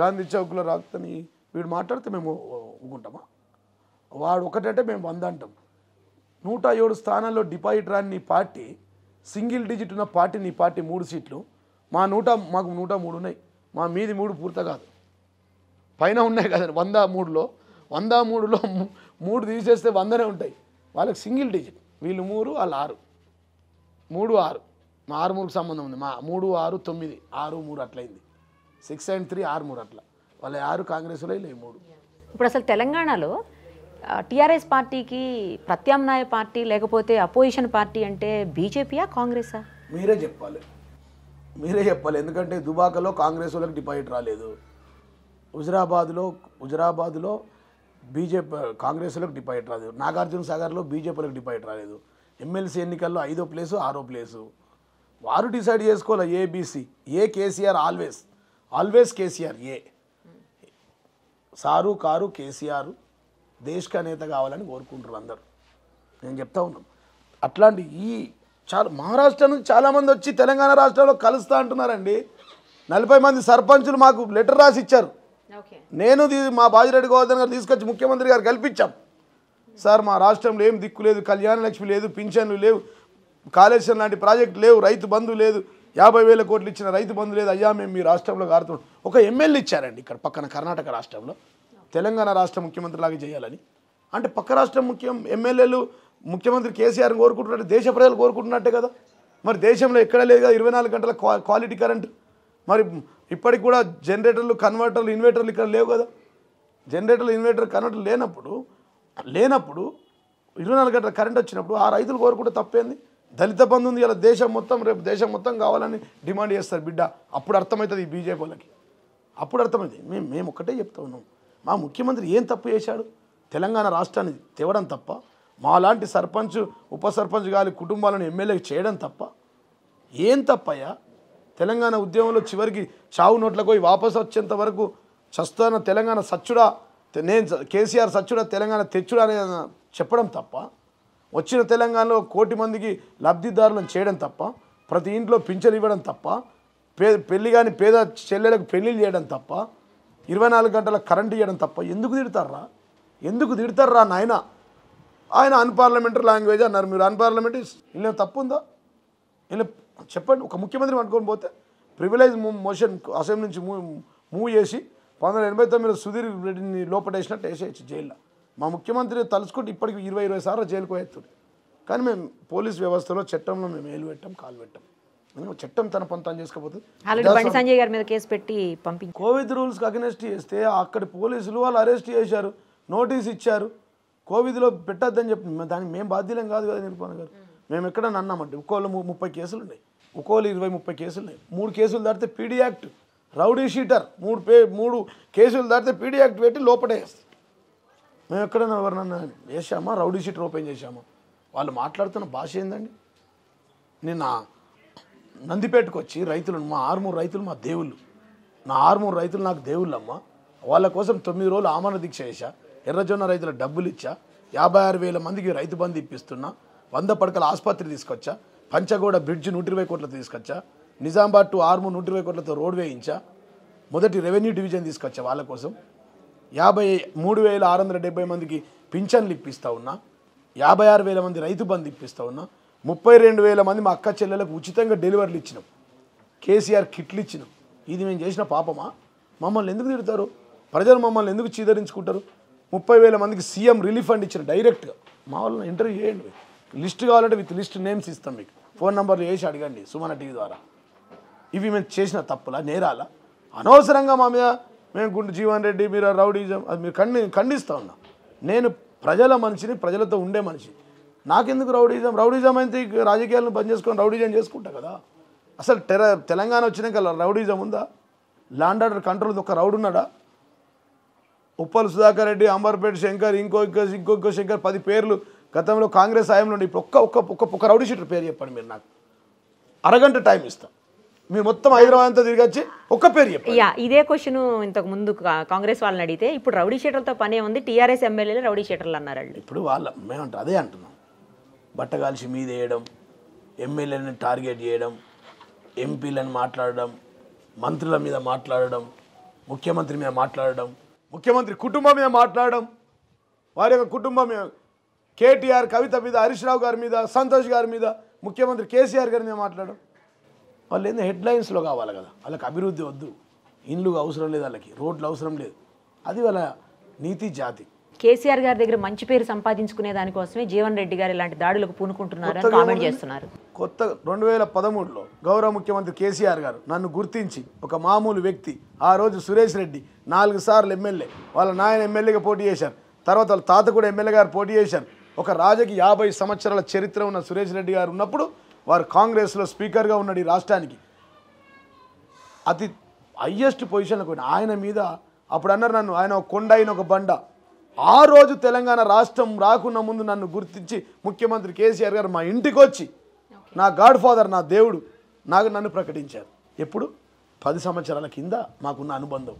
గాంధీ చౌక్లో రాకుతని వీడు మాట్లాడితే మేము ఒప్పుకుంటామా వాడు ఒకటంటే మేము వంద అంటాం నూట ఏడు స్థానాల్లో డిపాజిట్ రాని నీ పార్టీ సింగిల్ డిజిట్ ఉన్న పార్టీ నీ పార్టీ మూడు సీట్లు మా నూట మాకు నూట మూడు ఉన్నాయి మా మీది మూడు పూర్తి కాదు పైన ఉన్నాయి కదండి వంద మూడులో వంద మూడులో మూడు తీసేస్తే వందనే ఉంటాయి వాళ్ళకి సింగిల్ డిజిట్ వీళ్ళు మూడు వాళ్ళు ఆరు మూడు ఆరు మా ఆరు మూడుకు సంబంధం ఉంది మా మూడు ఆరు తొమ్మిది ఆరు మూడు అట్లయింది సిక్స్ అండ్ త్రీ ఆరు మూడు అట్లా వాళ్ళ ఆరు కాంగ్రెస్లో లేవు మూడు ఇప్పుడు అసలు తెలంగాణలో టీఆర్ఎస్ పార్టీకి ప్రత్యామ్నాయ పార్టీ లేకపోతే అపోజిషన్ పార్టీ అంటే బీజేపీయా కాంగ్రెసా మీరే చెప్పాలి మీరే చెప్పాలి ఎందుకంటే దుబాకలో కాంగ్రెస్ వాళ్ళకి డిపాజిట్ రాలేదు హుజరాబాద్లో హుజరాబాద్లో బీజేపీ కాంగ్రెస్లోకి డిపాజిట్ రాలేదు నాగార్జున సాగర్లో బీజేపీలకు డిపాజిట్ రాలేదు ఎమ్మెల్సీ ఎన్నికల్లో ఐదో ప్లేసు ఆరో ప్లేసు వారు డిసైడ్ చేసుకోవాలి ABC A KCR always always KCR ఏ సారు కారు కేసీఆర్ దేశక నేత కావాలని కోరుకుంటారు అందరు నేను చెప్తా ఉన్నాం అట్లాంటి ఈ చాలా మహారాష్ట్ర నుంచి చాలామంది వచ్చి తెలంగాణ రాష్ట్రంలో కలుస్తా అంటున్నారండి నలభై మంది సర్పంచులు మాకు లెటర్ రాసి ఇచ్చారు నేను మా బాజిరెడ్డి గోవర్ధన్ గారు తీసుకొచ్చి ముఖ్యమంత్రి గారు కల్పించాం సార్ మా రాష్ట్రంలో ఏం దిక్కు లేదు కళ్యాణ లక్ష్మి లేదు పింఛన్లు లేవు కాళేశ్వరం లాంటి ప్రాజెక్టు లేవు రైతు బంధు లేదు యాభై వేల కోట్లు ఇచ్చిన రైతు బంధు లేదు అయ్యా మేము మీ రాష్ట్రంలో కారుతున్నాం ఒక ఎమ్మెల్యే ఇచ్చారండి ఇక్కడ పక్కన కర్ణాటక రాష్ట్రంలో తెలంగాణ రాష్ట్ర ముఖ్యమంత్రి లాగా చేయాలని అంటే పక్క రాష్ట్రం ముఖ్యం ఎమ్మెల్యేలు ముఖ్యమంత్రి కేసీఆర్ కోరుకుంటున్నట్టు దేశ ప్రజలు కోరుకుంటున్నట్టే కదా మరి దేశంలో ఎక్కడ లేదు కదా ఇరవై నాలుగు గంటల క్వాలిటీ కరెంట్ మరి ఇప్పటికి కూడా జనరేటర్లు కన్వర్టర్లు ఇన్వర్టర్లు ఇక్కడ లేవు కదా జనరేటర్లు ఇన్వర్టర్ కన్వర్టర్ లేనప్పుడు లేనప్పుడు ఇరవై నాలుగు గంటల కరెంట్ వచ్చినప్పుడు ఆ రైతులు కోరుకుంటే తప్పేంది దళిత బంధు ఉంది ఇలా దేశం మొత్తం రేపు దేశం మొత్తం కావాలని డిమాండ్ చేస్తారు బిడ్డ అప్పుడు అర్థమవుతుంది ఈ బీజేపీ వాళ్ళకి అప్పుడు అర్థమైంది మేము మేము ఒక్కటే చెప్తా ఉన్నాం మా ముఖ్యమంత్రి ఏం తప్పు చేశాడు తెలంగాణ రాష్ట్రాన్ని తేవడం తప్ప మాలాంటి సర్పంచ్ ఉప సర్పంచ్ గాలి కుటుంబాలను ఎమ్మెల్యే చేయడం తప్ప ఏం తప్పయ్యా తెలంగాణ ఉద్యమంలో చివరికి చావు నోట్లకు పోయి వాపసు వచ్చేంత వరకు చస్తాన తెలంగాణ సచ్చుడా నేను కేసీఆర్ సచ్చుడా తెలంగాణ తెచ్చుడా అనేది చెప్పడం తప్ప వచ్చిన తెలంగాణలో కోటి మందికి లబ్ధిదారులను చేయడం తప్ప ప్రతి ఇంట్లో పింఛన్ ఇవ్వడం తప్ప పే పెళ్లి కానీ పేద చెల్లెలకు పెళ్లిళ్ళు చేయడం తప్ప ఇరవై నాలుగు గంటల కరెంట్ ఇవ్వడం తప్ప ఎందుకు తిడతారా ఎందుకు తిడతారా నాయన ఆయన అన్పార్లమెంటరీ లాంగ్వేజ్ అన్నారు మీరు అన్పార్లమెంటరీ ఇలా ఉందా ఇలా చెప్పండి ఒక ముఖ్యమంత్రి పట్టుకొని పోతే ప్రివిలైజ్ మోషన్ అసెంబ్లీ నుంచి మూవ్ మూవ్ చేసి పంతొమ్మిది ఎనభై తొమ్మిదిలో సుధీర్ రెడ్డిని లోపటేసినట్టు వేసేయచ్చు జైల్లో మా ముఖ్యమంత్రి తలుచుకుంటే ఇప్పటికి ఇరవై ఇరవై సార్లు జైలుకు పోయేస్తుంది కానీ మేము పోలీస్ వ్యవస్థలో చట్టంలో మేము ఏలు పెట్టాం కాలు పెట్టాం చట్టం తన పంతం చేసుకోబోతుంది మీద కేసు పెట్టి కోవిడ్ రూల్స్కి అగనెస్ట్ చేస్తే అక్కడ పోలీసులు వాళ్ళు అరెస్ట్ చేశారు నోటీస్ ఇచ్చారు కోవిడ్లో పెట్టద్దని చెప్పి దానికి మేము బాధ్యులం కాదు కదా నిరుపణ గారు మేము ఎక్కడ అన్నామండి ఒక్కోళ్ళు ముప్పై కేసులు ఉన్నాయి ఒక్కోళ్ళు ఇరవై ముప్పై కేసులు ఉన్నాయి మూడు కేసులు దాటితే పీడీ యాక్ట్ రౌడీ షీటర్ మూడు పే మూడు కేసులు దాటితే పీడీ యాక్ట్ పెట్టి లోపడేస్తాం మేము ఎక్కడైనా ఎవరినన్నా వేసామా రౌడీ షీటర్ ఓపెన్ చేశామా వాళ్ళు మాట్లాడుతున్న భాష ఏందండి నిన్న నందిపేటకు వచ్చి రైతులు మా ఆరుమూరు రైతులు మా దేవుళ్ళు నా ఆరుమూరు రైతులు నాకు దేవుళ్ళమ్మ వాళ్ళ కోసం తొమ్మిది రోజులు ఆమరణ దీక్ష చేశా ఎర్రజొన్న రైతుల డబ్బులు ఇచ్చా యాభై ఆరు వేల మందికి రైతు బంధు ఇప్పిస్తున్నా వంద పడకల ఆసుపత్రి తీసుకొచ్చా పంచగోడ బ్రిడ్జ్ నూట ఇరవై కోట్లతో తీసుకొచ్చా నిజామాబాద్ టు ఆర్ము నూట ఇరవై కోట్లతో రోడ్ వేయించా మొదటి రెవెన్యూ డివిజన్ తీసుకొచ్చా వాళ్ళ కోసం యాభై మూడు వేల ఆరు వందల డెబ్బై మందికి పింఛన్లు ఇప్పిస్తూ ఉన్నా యాభై ఆరు వేల మంది రైతు బంధు ఇప్పిస్తూ ఉన్నా ముప్పై రెండు వేల మంది మా అక్క చెల్లెలకు ఉచితంగా డెలివరీలు ఇచ్చినాం కేసీఆర్ కిట్లు ఇచ్చినాం ఇది మేము చేసిన పాపమా మమ్మల్ని ఎందుకు తిడతారు ప్రజలు మమ్మల్ని ఎందుకు చీదరించుకుంటారు ముప్పై వేల మందికి సీఎం రిలీఫ్ ఫండ్ ఇచ్చిన డైరెక్ట్గా మా వాళ్ళని ఇంటర్వ్యూ చేయండి లిస్ట్ కావాలంటే విత్ లిస్ట్ నేమ్స్ ఇస్తాం మీకు ఫోన్ నంబర్లు వేసి అడగండి సుమన టీవీ ద్వారా ఇవి మేము చేసిన తప్పులా నేరాల అనవసరంగా మా మీద మేము గుండు జీవన్ రెడ్డి మీరు రౌడీజం అది మీరు ఖండి ఖండిస్తూ ఉన్నా నేను ప్రజల మనిషిని ప్రజలతో ఉండే మనిషి నాకెందుకు రౌడీజం రౌడీజం అయితే రాజకీయాలను బంద్ చేసుకొని రౌడీజం చేసుకుంటా కదా అసలు టెర తెలంగాణ వచ్చినాక రౌడీజం ఉందా ల్యాండ్ ఆర్డర్ కంట్రోల్ ఒక రౌడ్ ఉన్నాడా ఉప్పల్ సుధాకర్ రెడ్డి అంబర్పేట్ శంకర్ ఇంకో ఇంకో ఇంకొక శంకర్ పది పేర్లు గతంలో కాంగ్రెస్ హయాంలో ఇప్పుడు ఒక్క ఒక్క ఒక్క ఒక్క రౌడీ షీటర్ పేరు చెప్పండి మీరు నాకు అరగంట టైం ఇస్తాం మీరు మొత్తం హైదరాబాద్ అంతా వచ్చి ఒక్క పేరు చెప్పండి యా ఇదే క్వశ్చన్ ఇంతకు ముందు కాంగ్రెస్ వాళ్ళని అడిగితే ఇప్పుడు రౌడీ షీటర్తో పనే ఉంది టీఆర్ఎస్ ఎమ్మెల్యేలు రౌడీ షీటర్లు అన్నారు ఇప్పుడు వాళ్ళ మేమంటారు అదే అంటున్నాం బట్ట కాల్చి మీద వేయడం ఎమ్మెల్యేలను టార్గెట్ చేయడం ఎంపీలను మాట్లాడడం మంత్రుల మీద మాట్లాడడం ముఖ్యమంత్రి మీద మాట్లాడడం ముఖ్యమంత్రి కుటుంబం మీద మాట్లాడడం వారి యొక్క కుటుంబం కేటీఆర్ కవిత మీద హరీష్ రావు గారి మీద సంతోష్ గారి మీద ముఖ్యమంత్రి కేసీఆర్ గారి మీద మాట్లాడడం వాళ్ళు ఏందో హెడ్లైన్స్లో కావాలి కదా వాళ్ళకి అభివృద్ధి వద్దు ఇండ్లు అవసరం లేదు వాళ్ళకి రోడ్లు అవసరం లేదు అది వాళ్ళ నీతి జాతి కేసీఆర్ గారి దగ్గర మంచి పేరు సంపాదించుకునే దానికోసమే జీవన్ రెడ్డి గారు ఇలాంటి దాడులకు పూనుకుంటున్నారు కామెంట్ చేస్తున్నారు కొత్త రెండు వేల పదమూడులో గౌరవ ముఖ్యమంత్రి కేసీఆర్ గారు నన్ను గుర్తించి ఒక మామూలు వ్యక్తి ఆ రోజు సురేష్ రెడ్డి నాలుగు సార్లు ఎమ్మెల్యే వాళ్ళ నాయన ఎమ్మెల్యేగా పోటీ చేశారు తర్వాత వాళ్ళ తాత కూడా ఎమ్మెల్యే గారు పోటీ చేశారు ఒక రాజకి యాభై సంవత్సరాల చరిత్ర ఉన్న సురేష్ రెడ్డి గారు ఉన్నప్పుడు వారు కాంగ్రెస్లో స్పీకర్గా ఉన్నాడు ఈ రాష్ట్రానికి అతి హయ్యెస్ట్ పొజిషన్లో ఆయన మీద అప్పుడు అన్నారు నన్ను ఆయన ఒక కొండ అయిన ఒక బండ ఆ రోజు తెలంగాణ రాష్ట్రం రాకున్న ముందు నన్ను గుర్తించి ముఖ్యమంత్రి కేసీఆర్ గారు మా ఇంటికి వచ్చి నా గాడ్ ఫాదర్ నా దేవుడు నాకు నన్ను ప్రకటించారు ఎప్పుడు పది సంవత్సరాల కింద మాకున్న అనుబంధం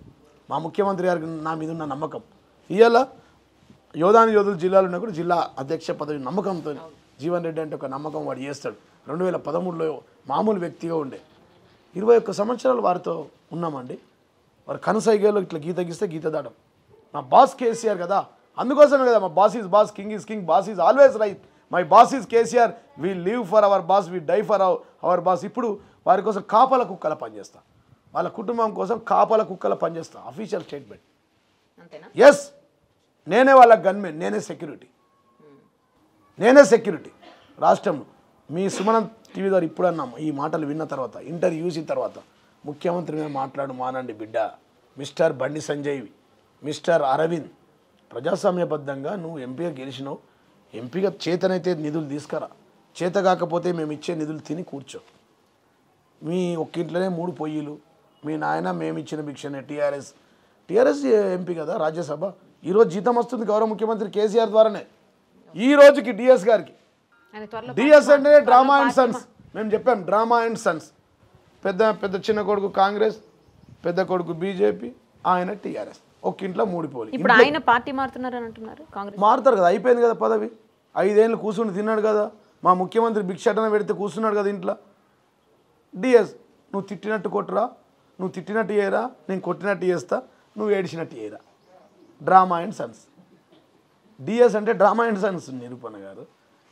మా ముఖ్యమంత్రి గారికి నా మీద ఉన్న నమ్మకం ఇవాళ యోధాని యోధుల జిల్లాలో ఉన్నా కూడా జిల్లా అధ్యక్ష పదవి నమ్మకంతో జీవన్ రెడ్డి అంటే ఒక నమ్మకం వాడు చేస్తాడు రెండు వేల పదమూడులో మామూలు వ్యక్తిగా ఉండే ఇరవై ఒక్క సంవత్సరాలు వారితో ఉన్నామండి వారు కనసైగేలో ఇట్లా గీత గీస్తే గీత దాటం మా బాస్ కేసీఆర్ కదా అందుకోసమే కదా మా boss is boss king is king boss is always right my boss is KCR we live for our boss we die for our boss ఇప్పుడు వారి కోసం కాపల కుక్కల పనిచేస్తా వాళ్ళ కుటుంబం కోసం కాపల కుక్కల పనిచేస్తా అఫీషియల్ స్టేట్మెంట్ ఎస్ నేనే వాళ్ళ గన్మెన్ నేనే సెక్యూరిటీ నేనే సెక్యూరిటీ రాష్ట్రంలో మీ సుమనం టీవీ ద్వారా ఇప్పుడు అన్నాం ఈ మాటలు విన్న తర్వాత ఇంటర్వ్యూ చూసిన తర్వాత ముఖ్యమంత్రి మీద మాట్లాడు మానండి బిడ్డ మిస్టర్ బండి సంజయ్ మిస్టర్ అరవింద్ ప్రజాస్వామ్యబద్ధంగా నువ్వు ఎంపీగా గెలిచినావు ఎంపీగా చేతనైతే నిధులు తీసుకురా చేత కాకపోతే మేము ఇచ్చే నిధులు తిని కూర్చో మీ ఒక్కింట్లోనే మూడు పొయ్యిలు మీ నాయన మేమిచ్చిన భిక్షనే టీఆర్ఎస్ టీఆర్ఎస్ ఎంపీ కదా రాజ్యసభ ఈరోజు జీతం వస్తుంది గౌరవ ముఖ్యమంత్రి కేసీఆర్ ద్వారానే ఈ రోజుకి డిఎస్ గారికి డిఎస్ అంటే డ్రామా అండ్ సన్స్ మేము చెప్పాం డ్రామా అండ్ సన్స్ పెద్ద పెద్ద చిన్న కొడుకు కాంగ్రెస్ పెద్ద కొడుకు బీజేపీ ఆయన టీఆర్ఎస్ ఒక ఇంట్లో మూడిపోలి పోలి ఆయన పార్టీ మారుతున్నారు అంటున్నారు మారుతారు కదా అయిపోయింది కదా పదవి ఐదేళ్ళు కూర్చుని తిన్నాడు కదా మా ముఖ్యమంత్రి భిక్షాటన పెడితే కూర్చున్నాడు కదా ఇంట్లో డిఎస్ నువ్వు తిట్టినట్టు కొట్టురా నువ్వు తిట్టినట్టు చేయరా నేను కొట్టినట్టు చేస్తా నువ్వు ఏడిచినట్టు చేయరా డ్రామా అండ్ సన్స్ డిఎస్ అంటే డ్రామా అండ్ సన్స్ నిరూపణ గారు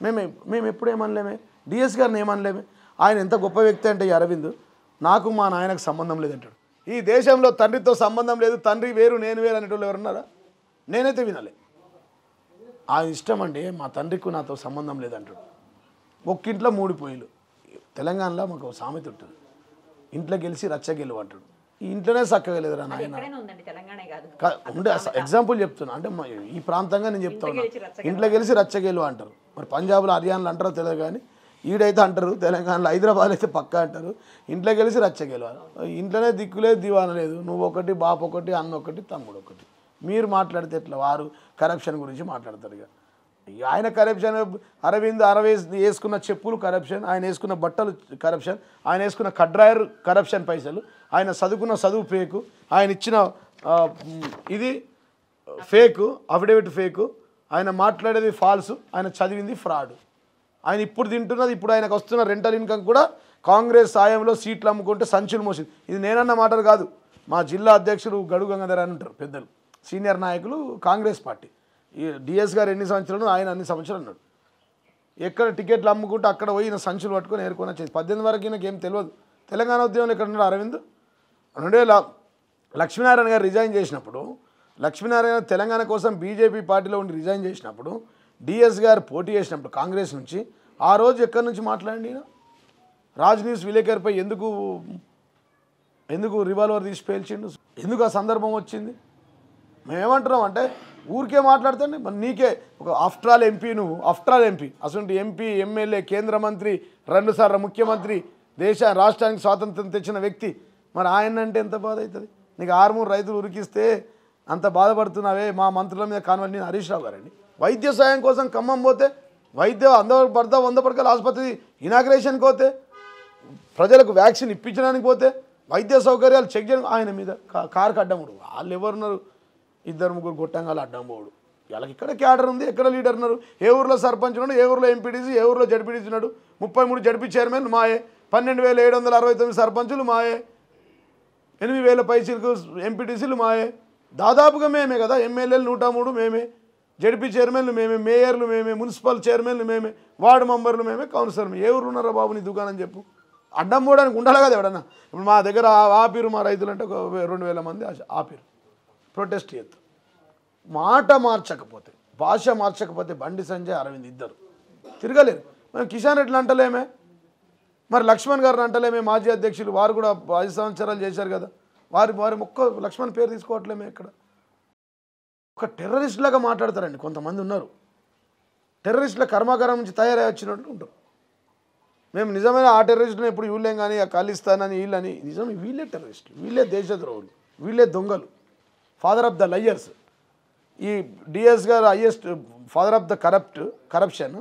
మేము మేము ఎప్పుడు ఏమనలేమే డిఎస్ గారిని ఏమనలేమే ఆయన ఎంత గొప్ప వ్యక్తి అంటే ఈ అరవింద్ నాకు మా నాయనకు సంబంధం లేదంటాడు ఈ దేశంలో తండ్రితో సంబంధం లేదు తండ్రి వేరు నేను వేరు అనేటోళ్ళు ఎవరున్నారా నేనైతే వినలే ఆయన ఇష్టం అండి మా తండ్రికి నాతో సంబంధం లేదంటాడు ఒక్కింట్లో మూడు పొయ్యిలు తెలంగాణలో మాకు సామెత ఉంటుంది ఇంట్లో గెలిచి రచ్చ గెలువు అంటాడు ఇంట్లోనే చక్కగా లేదురా నాయన ఉండే ఎగ్జాంపుల్ చెప్తున్నా అంటే ఈ ప్రాంతంగా నేను చెప్తా ఉన్నా ఇంట్లో గెలిచి రచ్చగేలు అంటారు మరి పంజాబ్లో హర్యానాలు అంటారో తెలియదు కానీ ఈడైతే అంటారు తెలంగాణలో హైదరాబాద్ అయితే పక్కా అంటారు ఇంట్లో గెలిచి రచ్చగేలు ఇంట్లోనే దిక్కులేదు దివాన లేదు నువ్వు ఒకటి బాపు ఒకటి అన్న ఒకటి తమ్ముడు ఒకటి మీరు మాట్లాడితే ఎట్లా వారు కరప్షన్ గురించి మాట్లాడతారు ఇక ఆయన కరప్షన్ అరవింద్ అరవై వేసుకున్న చెప్పులు కరప్షన్ ఆయన వేసుకున్న బట్టలు కరప్షన్ ఆయన వేసుకున్న కడ్రాయర్ కరప్షన్ పైసలు ఆయన చదువుకున్న చదువు ఫేకు ఆయన ఇచ్చిన ఇది ఫేకు అఫిడవిట్ ఫేకు ఆయన మాట్లాడేది ఫాల్స్ ఆయన చదివింది ఫ్రాడ్ ఆయన ఇప్పుడు తింటున్నది ఇప్పుడు ఆయనకు వస్తున్న రెంటల్ ఇన్కమ్ కూడా కాంగ్రెస్ సాయంలో సీట్లు అమ్ముకుంటే సంచులు మోసింది ఇది నేనన్న మాటలు కాదు మా జిల్లా అధ్యక్షులు గడుగంగాధర్ అని ఉంటారు పెద్దలు సీనియర్ నాయకులు కాంగ్రెస్ పార్టీ డిఎస్ గారు ఎన్ని సంవత్సరాలు ఆయన అన్ని సంవత్సరాలు అన్నాడు ఎక్కడ టికెట్లు అమ్ముకుంటే అక్కడ పోయి ఈయన సంచులు పట్టుకొని ఏరుకొని వచ్చేది పద్దెనిమిది వరకు ఈయనకి ఏం తెలియదు తెలంగాణ ఉద్యమంలో ఇక్కడ ఉన్నాడు అరవింద్ రెండు లక్ష్మీనారాయణ గారు రిజైన్ చేసినప్పుడు లక్ష్మీనారాయణ తెలంగాణ కోసం బీజేపీ పార్టీలో ఉండి రిజైన్ చేసినప్పుడు డిఎస్ గారు పోటీ చేసినప్పుడు కాంగ్రెస్ నుంచి ఆ రోజు ఎక్కడి నుంచి మాట్లాడండి రాజ్ న్యూస్ విలేకరిపై ఎందుకు ఎందుకు రివాల్వర్ తీసి పేల్చిండు ఎందుకు ఆ సందర్భం వచ్చింది మేమేమంటున్నాం అంటే ఊరికే మాట్లాడుతుంది మరి నీకే ఒక ఆఫ్టర్ ఎంపీ నువ్వు ఆఫ్టర్ ఎంపీ అసలు ఎంపీ ఎమ్మెల్యే కేంద్ర మంత్రి రెండుసార్లు ముఖ్యమంత్రి దేశ రాష్ట్రానికి స్వాతంత్రం తెచ్చిన వ్యక్తి మరి ఆయన అంటే ఎంత బాధ అవుతుంది నీకు ఆరుమూరు రైతులు ఉరికిస్తే అంత బాధపడుతున్నావే మా మంత్రుల మీద కానివ్వండి హరీష్ రావు గారండి వైద్య సాయం కోసం ఖమ్మం పోతే వైద్య అందరు పడతా వంద పడకల ఆసుపత్రి ఇనాగ్రేషన్కి పోతే ప్రజలకు వ్యాక్సిన్ ఇప్పించడానికి పోతే వైద్య సౌకర్యాలు చెక్ చేయడం ఆయన మీద కారు కడ్డముడు వాళ్ళు ఎవరున్నారు ఇద్దరు ముగ్గురు గొట్టంగాలు అడ్డం పోడు వాళ్ళకి ఇక్కడ క్యాడర్ ఉంది ఎక్కడ లీడర్ ఉన్నారు ఏ ఊర్లో సర్పంచ్ ఉన్నాడు ఏ ఊర్లో ఎంపీడీసీ ఏ ఊర్లో జడ్పీడీసీ ఉన్నాడు ముప్పై మూడు జడ్పీ చైర్మన్ మాయే పన్నెండు వేల ఏడు వందల అరవై తొమ్మిది సర్పంచులు మాయే ఎనిమిది వేల పైసీలకు ఎంపీటీసీలు మాయే దాదాపుగా మేమే కదా ఎమ్మెల్యేలు నూట మూడు మేమే జడ్పీ చైర్మన్లు మేమే మేయర్లు మేమే మున్సిపల్ చైర్మన్లు మేమే వార్డు మెంబర్లు మేమే కౌన్సిలర్ ఏ ఊరు ఉన్నారా బాబు నీ దుకాణం చెప్పు అడ్డం పోవడానికి ఉండాలి కదా ఎవడన్నా ఇప్పుడు మా దగ్గర ఆపిరు మా రైతులు అంటే ఒక రెండు వేల మంది ఆపిరు ప్రొటెస్ట్ చేయొద్దు మాట మార్చకపోతే భాష మార్చకపోతే బండి సంజయ్ అరవింద్ ఇద్దరు తిరగలేరు మేము కిషాన్ రెడ్డిని అంటలేమే మరి లక్ష్మణ్ గారిని అంటలేమే మాజీ అధ్యక్షులు వారు కూడా పది సంవత్సరాలు చేశారు కదా వారి వారి మొక్క లక్ష్మణ్ పేరు తీసుకోవట్లేమే ఇక్కడ ఒక టెర్రరిస్ట్ లాగా మాట్లాడతారండి కొంతమంది ఉన్నారు టెర్రరిస్టుల కర్మాగారం నుంచి తయారై వచ్చినట్లు ఉంటారు మేము నిజమైన ఆ టెర్రరిస్టులను ఎప్పుడు వీళ్ళేం కానీ ఆ ఖాళీస్తానని వీళ్ళని నిజం వీళ్ళే టెర్రరిస్టులు వీళ్ళే దేశద్రోహులు వీళ్ళే దొంగలు ఫాదర్ ఆఫ్ ద లయర్స్ ఈ డిఎస్ గారు highest father of the corrupt corruption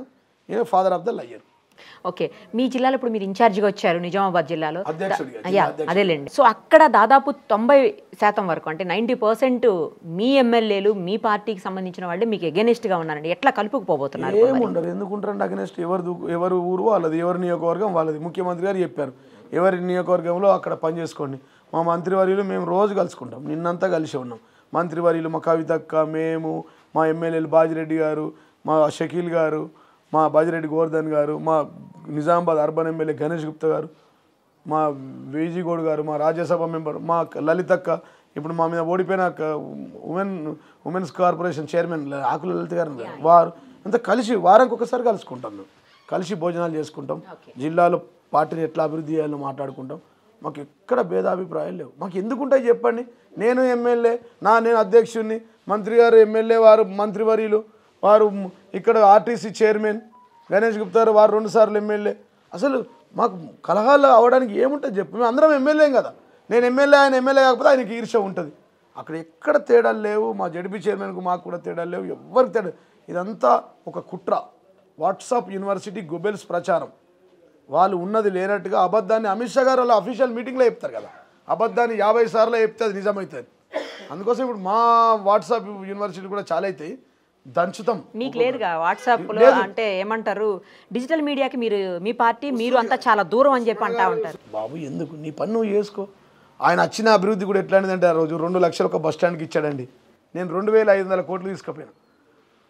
ఈయన father of the liar okay మీ జిల్లాలో ఇప్పుడు మీరు ఇన్ఛార్జిగా వచ్చారు నిజామాబాద్ జిల్లాలో అదేలేండి సో అక్కడ దాదాపు తొంభై శాతం వరకు అంటే నైంటీ పర్సెంట్ మీ ఎమ్మెల్యేలు మీ పార్టీకి సంబంధించిన వాళ్ళే మీకు గా ఉన్నారండి ఎట్లా కలుపుకుపోతున్నారు ఏముండదు ఎందుకుంటారండి అగెనిస్ట్ ఎవరు ఎవరు ఊరు వాళ్ళది ఎవరి నియోజకవర్గం వాళ్ళది ముఖ్యమంత్రి గారు చెప్పారు ఎవరి నియోజకవర్గంలో అక్కడ పనిచేసుకోండి మా మంత్రివర్యులు మేము రోజు కలుసుకుంటాం నిన్నంతా కలిసి ఉన్నాం మంత్రివర్యులు మా కవితక్క మేము మా ఎమ్మెల్యేలు బాజిరెడ్డి గారు మా షకీల్ గారు మా బాజిరెడ్డి గోవర్ధన్ గారు మా నిజామాబాద్ అర్బన్ ఎమ్మెల్యే గణేష్ గుప్తా గారు మా వేజీగోడ్ గారు మా రాజ్యసభ మెంబర్ మా లలితక్క ఇప్పుడు మా మీద ఓడిపోయిన women women's corporation chairman Akula Lalitha గారు వారు అంతా కలిసి వారానికి ఒకసారి కలుసుకుంటాం మేము కలిసి భోజనాలు చేసుకుంటాం జిల్లాలో పార్టీని ఎట్లా అభివృద్ధి చేయాలో మాట్లాడుకుంటాం మాకు ఎక్కడ భేదాభిప్రాయాలు లేవు మాకు ఎందుకుంటాయి చెప్పండి నేను ఎమ్మెల్యే నా నేను అధ్యక్షుడిని మంత్రి గారు ఎమ్మెల్యే వారు మంత్రివర్యులు వారు ఇక్కడ ఆర్టీసీ చైర్మన్ గణేష్ గుప్తారు వారు రెండుసార్లు ఎమ్మెల్యే అసలు మాకు కలహాలు అవడానికి ఏముంటుంది చెప్పు మేము అందరం ఎమ్మెల్యేం కదా నేను ఎమ్మెల్యే ఆయన ఎమ్మెల్యే కాకపోతే ఆయనకి ఈర్ష ఉంటుంది అక్కడ ఎక్కడ తేడాలు లేవు మా జడ్పీ చైర్మన్కు మాకు కూడా తేడాలు లేవు ఎవరికి తేడా ఇదంతా ఒక కుట్ర వాట్సాప్ యూనివర్సిటీ గొబెల్స్ ప్రచారం వాళ్ళు ఉన్నది లేనట్టుగా అబద్ధాన్ని అమిత్ షా గారు వాళ్ళు అఫీషియల్ మీటింగ్లో చెప్తారు కదా అబద్ధాన్ని యాభై సార్లు చెప్తే అది నిజమవుతుంది అందుకోసం ఇప్పుడు మా వాట్సాప్ యూనివర్సిటీ కూడా చాలా అవుతాయి దంచుతాం మీకు లేదుగా వాట్సాప్ లో అంటే ఏమంటారు డిజిటల్ మీడియాకి మీరు మీ పార్టీ మీరు అంతా చాలా దూరం అని చెప్పి అంటా ఉంటారు బాబు ఎందుకు నీ పని నువ్వు చేసుకో ఆయన వచ్చిన అభివృద్ధి కూడా అంటే ఆ రోజు రెండు లక్షలు ఒక బస్ స్టాండ్కి ఇచ్చాడండి నేను రెండు వేల ఐదు వందల కోట్లు తీసుకుపోయాను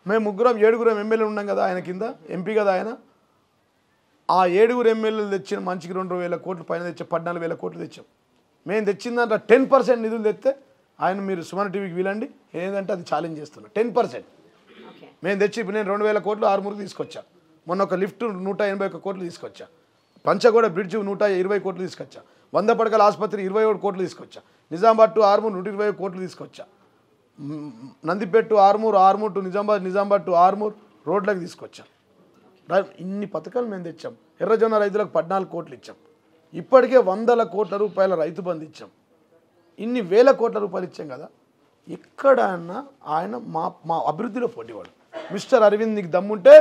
మేము ముగ్గురం ఏడుగురం ఎమ్మెల్యే ఉన్నాం కదా ఆయన కింద ఎంపీ కదా ఆయన ఆ ఏడుగురు ఎమ్మెల్యేలు తెచ్చిన మంచికి రెండు వేల కోట్లు పైన తెచ్చాం పద్నాలుగు వేల కోట్లు తెచ్చాం మేము తెచ్చిందంటే టెన్ పర్సెంట్ నిధులు తెస్తే ఆయన మీరు సుమన్ టీవీకి వీలండి ఏదంటే అది ఛాలెంజ్ చేస్తున్నా టెన్ పర్సెంట్ మేము తెచ్చి ఇప్పుడు నేను రెండు వేల కోట్లు ఆరుమూరుకు తీసుకొచ్చా మొన్న ఒక లిఫ్ట్ నూట ఎనభై ఒక్క కోట్లు తీసుకొచ్చా పంచగూడ బ్రిడ్జ్ నూట ఇరవై కోట్లు తీసుకొచ్చా వంద పడకల ఆసుపత్రి ఇరవై ఒకటి కోట్లు తీసుకొచ్చా నిజామాబాద్ టు ఆరుమూరు నూట ఇరవై కోట్లు తీసుకొచ్చా Nandipet to Armoor to Nizamabad Nizamabad to Armoor రోడ్లకు తీసుకొచ్చా ఇన్ని పథకాలు మేము తెచ్చాం ఎర్రజొన్న రైతులకు పద్నాలుగు కోట్లు ఇచ్చాం ఇప్పటికే వందల కోట్ల రూపాయల రైతు బంధు ఇచ్చాం ఇన్ని వేల కోట్ల రూపాయలు ఇచ్చాం కదా ఎక్కడన్నా ఆయన మా మా అభివృద్ధిలో పోటీవాడు మిస్టర్ అరవింద్ నీకు దమ్ముంటే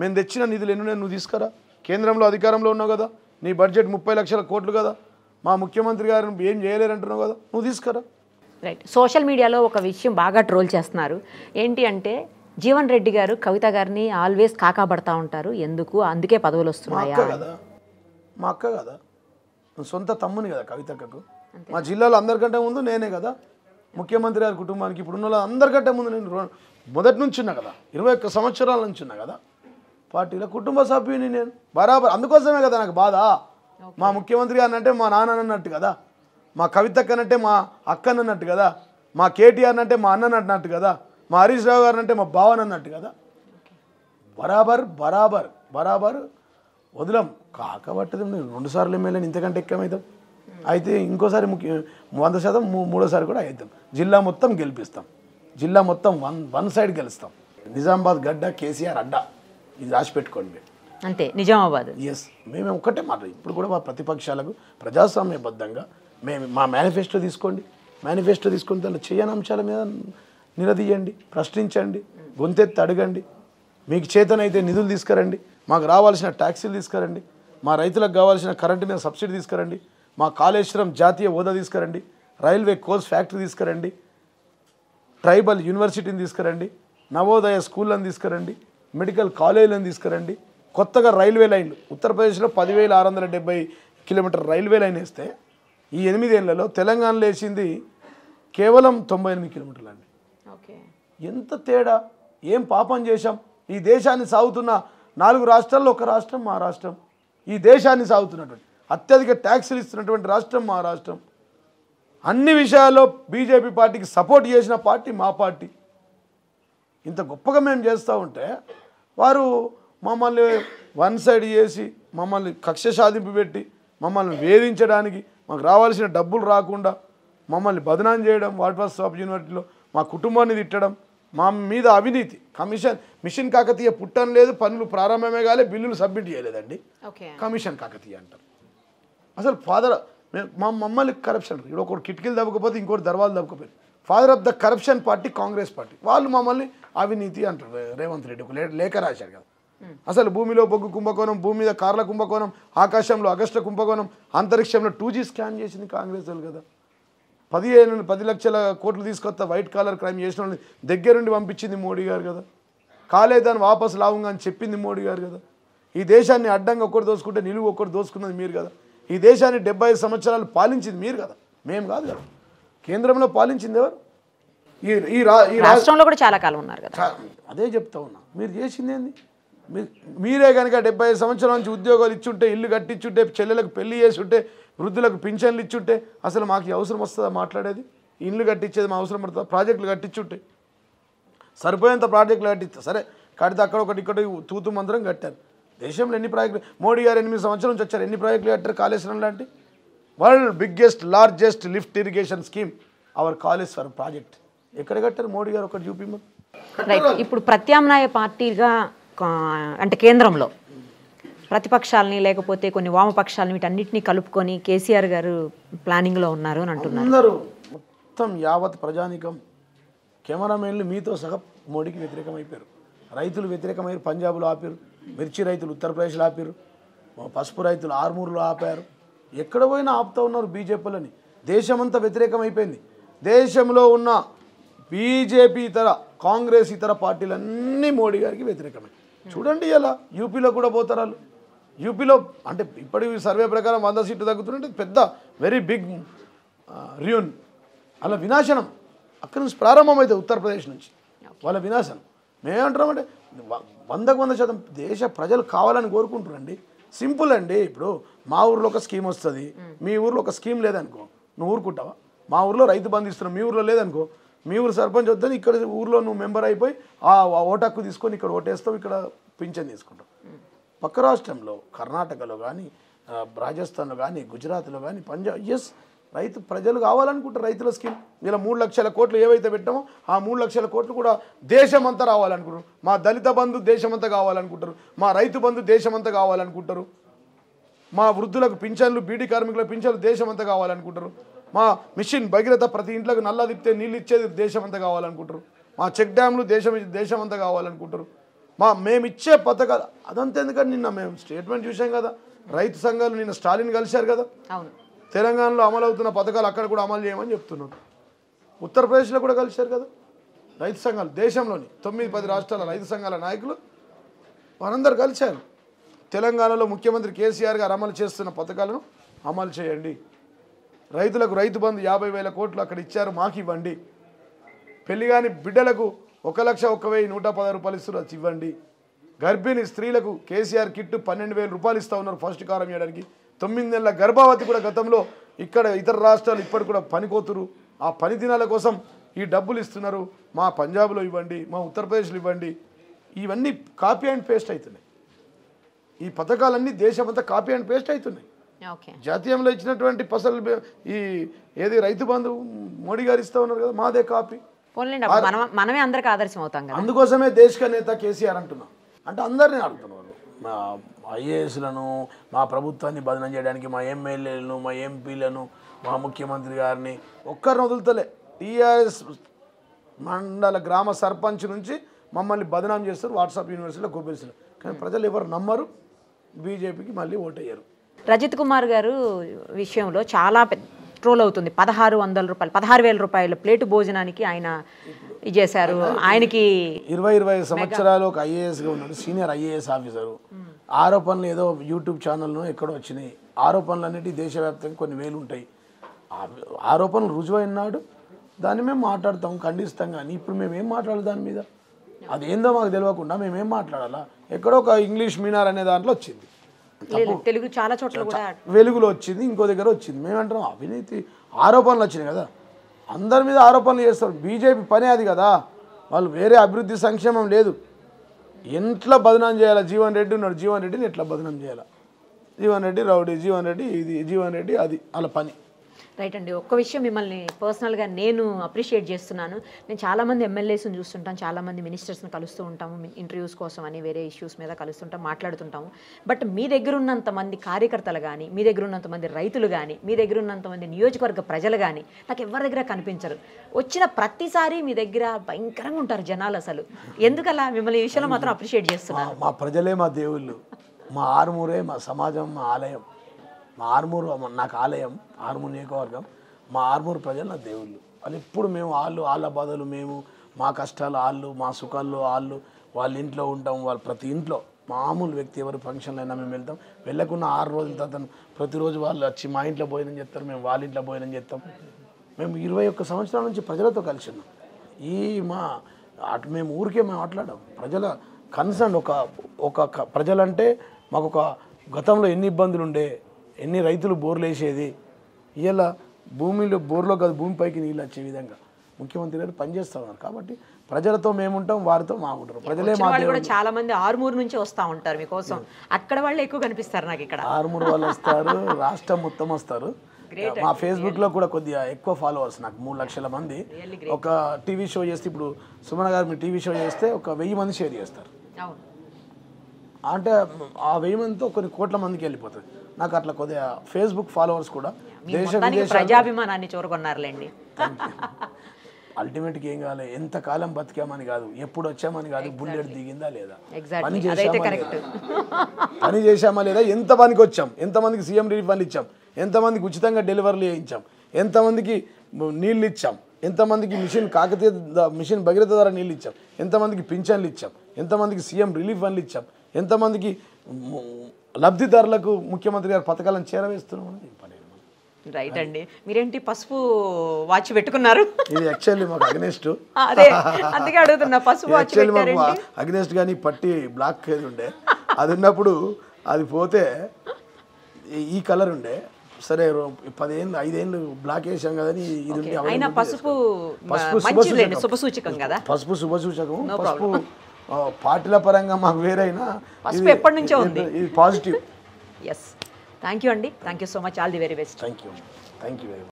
మేము తెచ్చిన నిధులు ఎన్నునే నువ్వు తీసుకురా కేంద్రంలో అధికారంలో ఉన్నావు కదా నీ బడ్జెట్ ముప్పై లక్షల కోట్లు కదా మా ముఖ్యమంత్రి గారు ఏం చేయలేరంటున్నావు కదా నువ్వు తీసుకురా రైట్ సోషల్ మీడియాలో ఒక విషయం బాగా ట్రోల్ చేస్తున్నారు ఏంటి అంటే జీవన్ రెడ్డి గారు కవిత గారిని ఆల్వేస్ కాకాబడతా ఉంటారు ఎందుకు అందుకే పదవులు వస్తున్నాయా కదా మా అక్క కదా సొంత తమ్ముని కదా కవితక్కకు మా జిల్లాలో అందరికంటే ముందు నేనే కదా ముఖ్యమంత్రి గారి కుటుంబానికి ఇప్పుడున్న అందరికంటే ముందు నేను మొదటి నుంచి ఉన్నా కదా ఇరవై ఒక్క సంవత్సరాల నుంచి ఉన్నా కదా పార్టీలో కుటుంబ సభ్యుని నేను బరాబర్ అందుకోసమే కదా నాకు బాధ మా ముఖ్యమంత్రి గారిని అంటే మా నాన్న అన్నట్టు కదా మా కవితక్కనంటే మా అక్కనన్నట్టు కదా మా కేటీఆర్ అంటే మా అన్ననన్నట్టు కదా మా హరీష్ రావు గారు అంటే మా భావన అన్నట్టు కదా బరాబర్ బరాబర్ బరాబర్ వదలం కాకబట్టదు రెండుసార్లు ఎమ్మెల్యేని ఇంతకంటే ఎక్కువైతాం అయితే ఇంకోసారి ముఖ్య వంద శాతం మూడోసారి కూడా అవుతాం జిల్లా మొత్తం గెలిపిస్తాం జిల్లా మొత్తం వన్ వన్ సైడ్ గెలుస్తాం నిజామాబాద్ గడ్డ కేసీఆర్ అడ్డ ఇది రాసి పెట్టుకోండి అంతే నిజామాబాద్ ఎస్ మేము ఒక్కటే మాట ఇప్పుడు కూడా మా ప్రతిపక్షాలకు ప్రజాస్వామ్యబద్ధంగా మేము మా మేనిఫెస్టో తీసుకోండి మేనిఫెస్టో తీసుకుని దాంట్లో చేయని అంశాల మీద నిలదీయండి ప్రశ్నించండి గొంతెత్తి అడగండి మీకు చేతనైతే నిధులు తీసుకురండి మాకు రావాల్సిన ట్యాక్సీలు తీసుకురండి మా రైతులకు కావాల్సిన కరెంటు మీద సబ్సిడీ తీసుకురండి మా కాళేశ్వరం జాతీయ హోదా తీసుకురండి రైల్వే కోర్స్ ఫ్యాక్టరీ తీసుకురండి ట్రైబల్ యూనివర్సిటీని తీసుకురండి నవోదయ స్కూళ్ళని తీసుకురండి మెడికల్ కాలేజీలను తీసుకురండి కొత్తగా రైల్వే లైన్లు ఉత్తరప్రదేశ్లో పదివేల ఆరు వందల డెబ్బై కిలోమీటర్ రైల్వే లైన్ వేస్తే ఈ ఎనిమిదేళ్లలో తెలంగాణలో వేసింది కేవలం తొంభై ఎనిమిది కిలోమీటర్లు అండి ఎంత తేడా ఏం పాపం చేశాం ఈ దేశాన్ని సాగుతున్న నాలుగు రాష్ట్రాల్లో ఒక రాష్ట్రం మా రాష్ట్రం ఈ దేశాన్ని సాగుతున్నటువంటి అత్యధిక ట్యాక్సులు ఇస్తున్నటువంటి రాష్ట్రం మా రాష్ట్రం అన్ని విషయాల్లో బీజేపీ పార్టీకి సపోర్ట్ చేసిన పార్టీ మా పార్టీ ఇంత గొప్పగా మేము చేస్తూ ఉంటే వారు మమ్మల్ని వన్ సైడ్ చేసి మమ్మల్ని కక్ష సాధింపు పెట్టి మమ్మల్ని వేధించడానికి మాకు రావాల్సిన డబ్బులు రాకుండా మమ్మల్ని బదనాం చేయడం వాటర్ వాస్ ఆఫ్ యూనివర్సిటీలో మా కుటుంబాన్ని తిట్టడం మా మీద అవినీతి కమిషన్ మిషన్ కాకతీయ పుట్టం లేదు పనులు ప్రారంభమే కాలే బిల్లులు సబ్మిట్ చేయలేదండి కమిషన్ కాకతీయ అంటారు అసలు ఫాదర్ మా మమ్మల్ని కరప్షన్ ఇప్పుడు ఒకటి కిటికీలు దవ్వకపోతే ఇంకోటి దర్వాలు దవ్వకపోయింది father of the corruption party Congress party వాళ్ళు మమ్మల్ని అవినీతి అంటారు రేవంత్ రెడ్డి ఒక లేఖ రాశారు కదా అసలు భూమిలో బొగ్గు కుంభకోణం భూమి మీద కార్ల కుంభకోణం ఆకాశంలో అగస్ట కుంభకోణం అంతరిక్షంలో టూ స్కాన్ చేసింది కాంగ్రెస్ వాళ్ళు కదా పదిహేను పది లక్షల కోట్లు తీసుకొస్తా వైట్ కాలర్ క్రైమ్ చేసిన వాళ్ళని దగ్గరుండి పంపించింది మోడీ గారు కదా కాలే దాన్ని వాపసు లావుగా అని చెప్పింది మోడీ గారు కదా ఈ దేశాన్ని అడ్డంగా ఒకటి దోసుకుంటే నిలువు ఒకటి దోసుకున్నది మీరు కదా ఈ దేశాన్ని డెబ్బై సంవత్సరాలు పాలించింది మీరు కదా మేము కాదు కదా కేంద్రంలో పాలించింది ఎవరు ఈ ఈ రాష్ట్రంలో కూడా చాలా కాలం ఉన్నారు కదా అదే చెప్తా ఉన్నా మీరు చేసింది ఏంది మీరే కనుక డెబ్బై సంవత్సరాల నుంచి ఉద్యోగాలు ఇచ్చుంటే ఇల్లు కట్టించుంటే చెల్లెలకు పెళ్లి చేసి ఉంటే వృద్ధులకు పింఛన్లు ఇచ్చుంటే అసలు మాకు అవసరం వస్తుందా మాట్లాడేది ఇండ్లు కట్టించేది మా అవసరం పడుతుందా ప్రాజెక్టులు కట్టించుంటే సరిపోయేంత ప్రాజెక్టులు కట్టిస్తా సరే కడితే అక్కడ ఒకటి ఇక్కడ తూతు మందరం కట్టారు దేశంలో ఎన్ని ప్రాజెక్టులు మోడీ గారు ఎనిమిది సంవత్సరం నుంచి వచ్చారు ఎన్ని ప్రాజెక్టులు కట్టారు కాళేశ్వరం లాంటి world biggest largest lift irrigation scheme our Kaleshwaram project ఎక్కడ కట్టారు మోడీ గారు ఒకటి చూపి ఇప్పుడు ప్రత్యామ్నాయ పార్టీగా అంటే కేంద్రంలో ప్రతిపక్షాలని లేకపోతే కొన్ని వామపక్షాలని వీటన్నిటినీ కలుపుకొని కేసీఆర్ గారు ప్లానింగ్లో ఉన్నారు అని అంటున్నారు అందరూ మొత్తం యావత్ ప్రజానికం కెమెరామెన్లు మీతో సహా మోడీకి వ్యతిరేకమైపోయారు రైతులు వ్యతిరేకమయ్యారు పంజాబ్లో ఆపారు మిర్చి రైతులు ఉత్తరప్రదేశ్లో ఆపారు పసుపు రైతులు ఆర్మూర్లో ఆపారు ఎక్కడ పోయినా ఆపుతూ ఉన్నారు బీజేపీలని దేశమంతా వ్యతిరేకమైపోయింది దేశంలో ఉన్న బీజేపీ ఇతర కాంగ్రెస్ ఇతర పార్టీలన్నీ మోడీ గారికి వ్యతిరేకమే చూడండి ఎలా యూపీలో కూడా పోతారాలు యూపీలో అంటే ఇప్పటి సర్వే ప్రకారం వంద సీట్లు తగ్గుతుంటే పెద్ద వెరీ బిగ్ రియూన్ అలా వినాశనం అక్కడి నుంచి ప్రారంభమైతే ఉత్తరప్రదేశ్ నుంచి వాళ్ళ వినాశనం మేమేమంటున్నామంటే వందకు వంద శాతం దేశ ప్రజలు కావాలని కోరుకుంటున్నారండి సింపుల్ అండి ఇప్పుడు మా ఊర్లో ఒక స్కీమ్ వస్తుంది hmm. మీ ఊర్లో ఒక స్కీమ్ లేదనుకో నువ్వు ఊరుకుంటావా మా ఊర్లో రైతు బంధిస్తున్నావు మీ ఊర్లో లేదనుకో మీ ఊరు సర్పంచ్ వద్దని ఇక్కడ ఊర్లో నువ్వు మెంబర్ అయిపోయి ఆ హక్కు తీసుకొని ఇక్కడ ఓటేస్తావు ఇక్కడ పింఛన్ తీసుకుంటావు hmm. పక్క రాష్ట్రంలో కర్ణాటకలో కానీ రాజస్థాన్లో కానీ గుజరాత్లో కానీ పంజాబ్ ఎస్ రైతు ప్రజలు కావాలనుకుంటారు రైతుల స్కీమ్ ఇలా మూడు లక్షల కోట్లు ఏవైతే పెట్టామో ఆ మూడు లక్షల కోట్లు కూడా దేశమంతా రావాలనుకుంటారు మా దళిత బంధు దేశమంతా కావాలనుకుంటారు మా రైతు బంధు దేశమంతా కావాలనుకుంటారు మా వృద్ధులకు పింఛన్లు బీడీ కార్మికుల పింఛన్లు దేశమంతా కావాలనుకుంటారు మా మిషన్ భగీరథ ప్రతి ఇంట్లోకి నల్ల తిప్పితే నీళ్ళు ఇచ్చేది దేశమంతా కావాలనుకుంటారు మా చెక్ డ్యామ్లు దేశం దేశమంతా కావాలనుకుంటారు మా మేమిచ్చే పథకాలు అదంతా ఎందుకంటే నిన్న మేము స్టేట్మెంట్ చూసాం కదా రైతు సంఘాలు నిన్న స్టాలిన్ కలిశారు కదా తెలంగాణలో అమలు అవుతున్న పథకాలు అక్కడ కూడా అమలు చేయమని చెప్తున్నాం ఉత్తరప్రదేశ్లో కూడా కలిశారు కదా రైతు సంఘాలు దేశంలోని తొమ్మిది పది రాష్ట్రాల రైతు సంఘాల నాయకులు వారందరూ కలిశారు తెలంగాణలో ముఖ్యమంత్రి కేసీఆర్ గారు అమలు చేస్తున్న పథకాలను అమలు చేయండి రైతులకు రైతు బంధు యాభై వేల కోట్లు అక్కడ ఇచ్చారు మాకు ఇవ్వండి పెళ్లి కాని బిడ్డలకు ఒక లక్ష ఒక వెయ్యి నూట పదహారు రూపాయలు ఇస్తున్నారు ఇవ్వండి గర్భిణీ స్త్రీలకు కేసీఆర్ కిట్ పన్నెండు వేల రూపాయలు ఇస్తూ ఉన్నారు ఫస్ట్ కారం చేయడానికి తొమ్మిది నెలల గర్భావతి కూడా గతంలో ఇక్కడ ఇతర రాష్ట్రాలు ఇప్పటి కూడా పనికోతురు ఆ పని దినాల కోసం ఈ డబ్బులు ఇస్తున్నారు మా పంజాబ్లో ఇవ్వండి మా ఉత్తరప్రదేశ్లో ఇవ్వండి ఇవన్నీ కాపీ అండ్ పేస్ట్ అవుతున్నాయి ఈ పథకాలన్నీ దేశమంతా కాపీ అండ్ పేస్ట్ అవుతున్నాయి జాతీయంలో ఇచ్చినటువంటి పసలు ఈ ఏది రైతు బంధువు మోడీ గారు ఇస్తూ ఉన్నారు కదా మాదే కాపీ మనం మనమే అందరికి ఆదర్శం అవుతాం కదా అందుకోసమే దేశక నేత కేసీఆర్ అంటున్నాం అంటే అందరినీ అడుగుతున్నారు మా ఐఏఎస్లను మా ప్రభుత్వాన్ని బదనం చేయడానికి మా ఎమ్మెల్యేలను మా ఎంపీలను మా ముఖ్యమంత్రి గారిని ఒక్కరిని వదులుతలే టీఆర్ఎస్ మండల గ్రామ సర్పంచ్ నుంచి మమ్మల్ని బదనాం చేస్తారు వాట్సాప్ యూనివర్సిటీలో గుబిల్స్లో కానీ ప్రజలు ఎవరు నమ్మరు బీజేపీకి మళ్ళీ ఓటయ్యారు రజిత్ కుమార్ గారు విషయంలో చాలా పెద్ద పెట్రోల్ అవుతుంది పదహారు వందల రూపాయలు పదహారు వేల రూపాయల ప్లేటు భోజనానికి ఆయన చేశారు ఆయనకి ఇరవై ఇరవై సంవత్సరాలు ఒక గా ఉన్నాడు సీనియర్ ఐఏఎస్ ఆఫీసరు ఆరోపణలు ఏదో యూట్యూబ్ ఛానల్ను ఎక్కడో వచ్చినాయి ఆరోపణలు అన్నిటి దేశవ్యాప్తంగా కొన్ని వేలు ఉంటాయి ఆరోపణలు రుజువైనాడు దాన్ని మేము మాట్లాడతాం ఖండిస్తాం కానీ ఇప్పుడు మేము ఏం మాట్లాడాలి దాని మీద అదేందో మాకు తెలియకుండా మేమేం మాట్లాడాలా ఎక్కడో ఒక ఇంగ్లీష్ మీనార్ అనే దాంట్లో వచ్చింది తెలుగు చాలా చోట్ల వెలుగులో వచ్చింది ఇంకో దగ్గర వచ్చింది మేమంటున్నాం అవినీతి ఆరోపణలు వచ్చినాయి కదా అందరి మీద ఆరోపణలు చేస్తారు బీజేపీ పని అది కదా వాళ్ళు వేరే అభివృద్ధి సంక్షేమం లేదు ఎట్లా బదనాం చేయాలి జీవన్ రెడ్డి ఉన్నాడు జీవన్ రెడ్డిని ఎట్లా బదనాం చేయాలి జీవన్ రెడ్డి రౌడీ జీవన్ రెడ్డి ఇది జీవన్ రెడ్డి అది వాళ్ళ పని రైట్ అండి ఒక్క విషయం మిమ్మల్ని పర్సనల్గా నేను అప్రిషియేట్ చేస్తున్నాను నేను చాలామంది ఎమ్మెల్యేస్ని చూస్తుంటాను చాలామంది మినిస్టర్స్ని కలుస్తూ ఉంటాము ఇంటర్వ్యూస్ కోసం అని వేరే ఇష్యూస్ మీద కలుస్తుంటాం మాట్లాడుతుంటాము బట్ మీ దగ్గర ఉన్నంత మంది కార్యకర్తలు కానీ మీ దగ్గర ఉన్నంత మంది రైతులు కానీ మీ దగ్గర ఉన్నంత మంది నియోజకవర్గ ప్రజలు కానీ నాకు ఎవరి దగ్గర కనిపించరు వచ్చిన ప్రతిసారి మీ దగ్గర భయంకరంగా ఉంటారు జనాలు అసలు ఎందుకలా మిమ్మల్ని ఈ విషయంలో మాత్రం అప్రిషియేట్ చేస్తున్నారు మా ప్రజలే మా దేవుళ్ళు మా ఆరుమూరే మా సమాజం మా ఆలయం మా ఆర్మూరు నాకు ఆలయం ఆర్మూరు నియోజకవర్గం మా ఆర్మూరు ప్రజలు నా దేవుళ్ళు వాళ్ళు ఎప్పుడు మేము వాళ్ళు వాళ్ళ బాధలు మేము మా కష్టాలు వాళ్ళు మా సుఖాలు వాళ్ళు వాళ్ళ ఇంట్లో ఉంటాం వాళ్ళు ప్రతి ఇంట్లో మామూలు వ్యక్తి ఎవరు ఫంక్షన్లు అయినా మేము వెళ్తాం వెళ్ళకున్న ఆరు రోజుల తర్వాత ప్రతిరోజు వాళ్ళు వచ్చి మా ఇంట్లో భోజనం చేస్తారు మేము వాళ్ళ ఇంట్లో భోజనం చేస్తాం మేము ఇరవై ఒక్క సంవత్సరాల నుంచి ప్రజలతో కలిసి ఉన్నాం ఈ మా అటు మేము ఊరికే మేము మాట్లాడాం ప్రజల కన్సర్న్ ఒక ఒక ప్రజలంటే మాకు ఒక గతంలో ఎన్ని ఇబ్బందులు ఉండే ఎన్ని రైతులు బోర్లు వేసేది ఇవాళ భూమిలో బోర్లో కాదు భూమిపైకి నీళ్ళు వచ్చే విధంగా ముఖ్యమంత్రి గారు పనిచేస్తూ ఉన్నారు కాబట్టి ప్రజలతో మేముంటాం వారితో మాకుంటారు ప్రజలే కూడా చాలా మంది ఆరుమూరు నుంచి వస్తూ ఉంటారు మీకోసం అక్కడ వాళ్ళు ఎక్కువ కనిపిస్తారు నాకు ఇక్కడ ఆరుమూరు వాళ్ళు వస్తారు రాష్ట్రం మొత్తం వస్తారు మా ఫేస్బుక్లో కూడా కొద్దిగా ఎక్కువ ఫాలోవర్స్ నాకు మూడు లక్షల మంది ఒక టీవీ షో చేస్తే ఇప్పుడు సుమన గారు మీరు టీవీ షో చేస్తే ఒక వెయ్యి మంది షేర్ చేస్తారు అంటే ఆ వెయ్యి మందితో కొన్ని కోట్ల మందికి వెళ్ళిపోతుంది నాకు అట్లా కొద్దిగా ఫేస్బుక్ ఫాలోవర్స్ కూడా దేశ ప్రజాభిమానాన్ని చూరుకున్నారులేండి అల్టిమేట్ ఏం కాలే ఎంత కాలం బతికామని కాదు ఎప్పుడు వచ్చామని కాదు బుల్లెట్ దిగిందా లేదా పని చేసామా పని చేసామా లేదా ఎంత పనికి వచ్చాం ఎంతమందికి సీఎం రిలీఫ్ ఫండ్ ఇచ్చాం ఎంతమందికి ఉచితంగా డెలివరీ చేయించాం ఎంతమందికి నీళ్ళు ఇచ్చాం ఎంతమందికి మిషన్ కాకతీయ మిషన్ భగీరత ద్వారా నీళ్ళు ఇచ్చాం ఎంతమందికి పింఛన్లు ఇచ్చాం ఎంతమందికి సీఎం రిలీఫ్ ఫండ్లు ఇచ్చాం ఎంతమందికి లబ్ధిదారులకు ముఖ్యమంత్రి గారు పథకాలను చేరవేస్తున్నాం రైట్ అండి మీరేంటి పసుపు వాచ్ పెట్టుకున్నారు ఇది యాక్చువల్లీ మాకు అగ్నేస్ట్ అందుకే అడుగుతున్నా పసుపు యాక్చువల్లీ మాకు అగ్నేస్ట్ కానీ పట్టి బ్లాక్ అది ఉండే అది ఉన్నప్పుడు అది పోతే ఈ కలర్ ఉండే సరే పదేళ్ళు ఐదేళ్ళు బ్లాక్ వేసాం కదని ఇది పసుపు పసుపు శుభసూచకం కదా పసుపు సూచకం పసుపు పార్టీల పరంగా మాకు వేరైనా ఎప్పటి నుంచో ఉంది పాజిటివ్ ఎస్ థ్యాంక్ యూ అండి thank you so much all the very best thank you thank you very much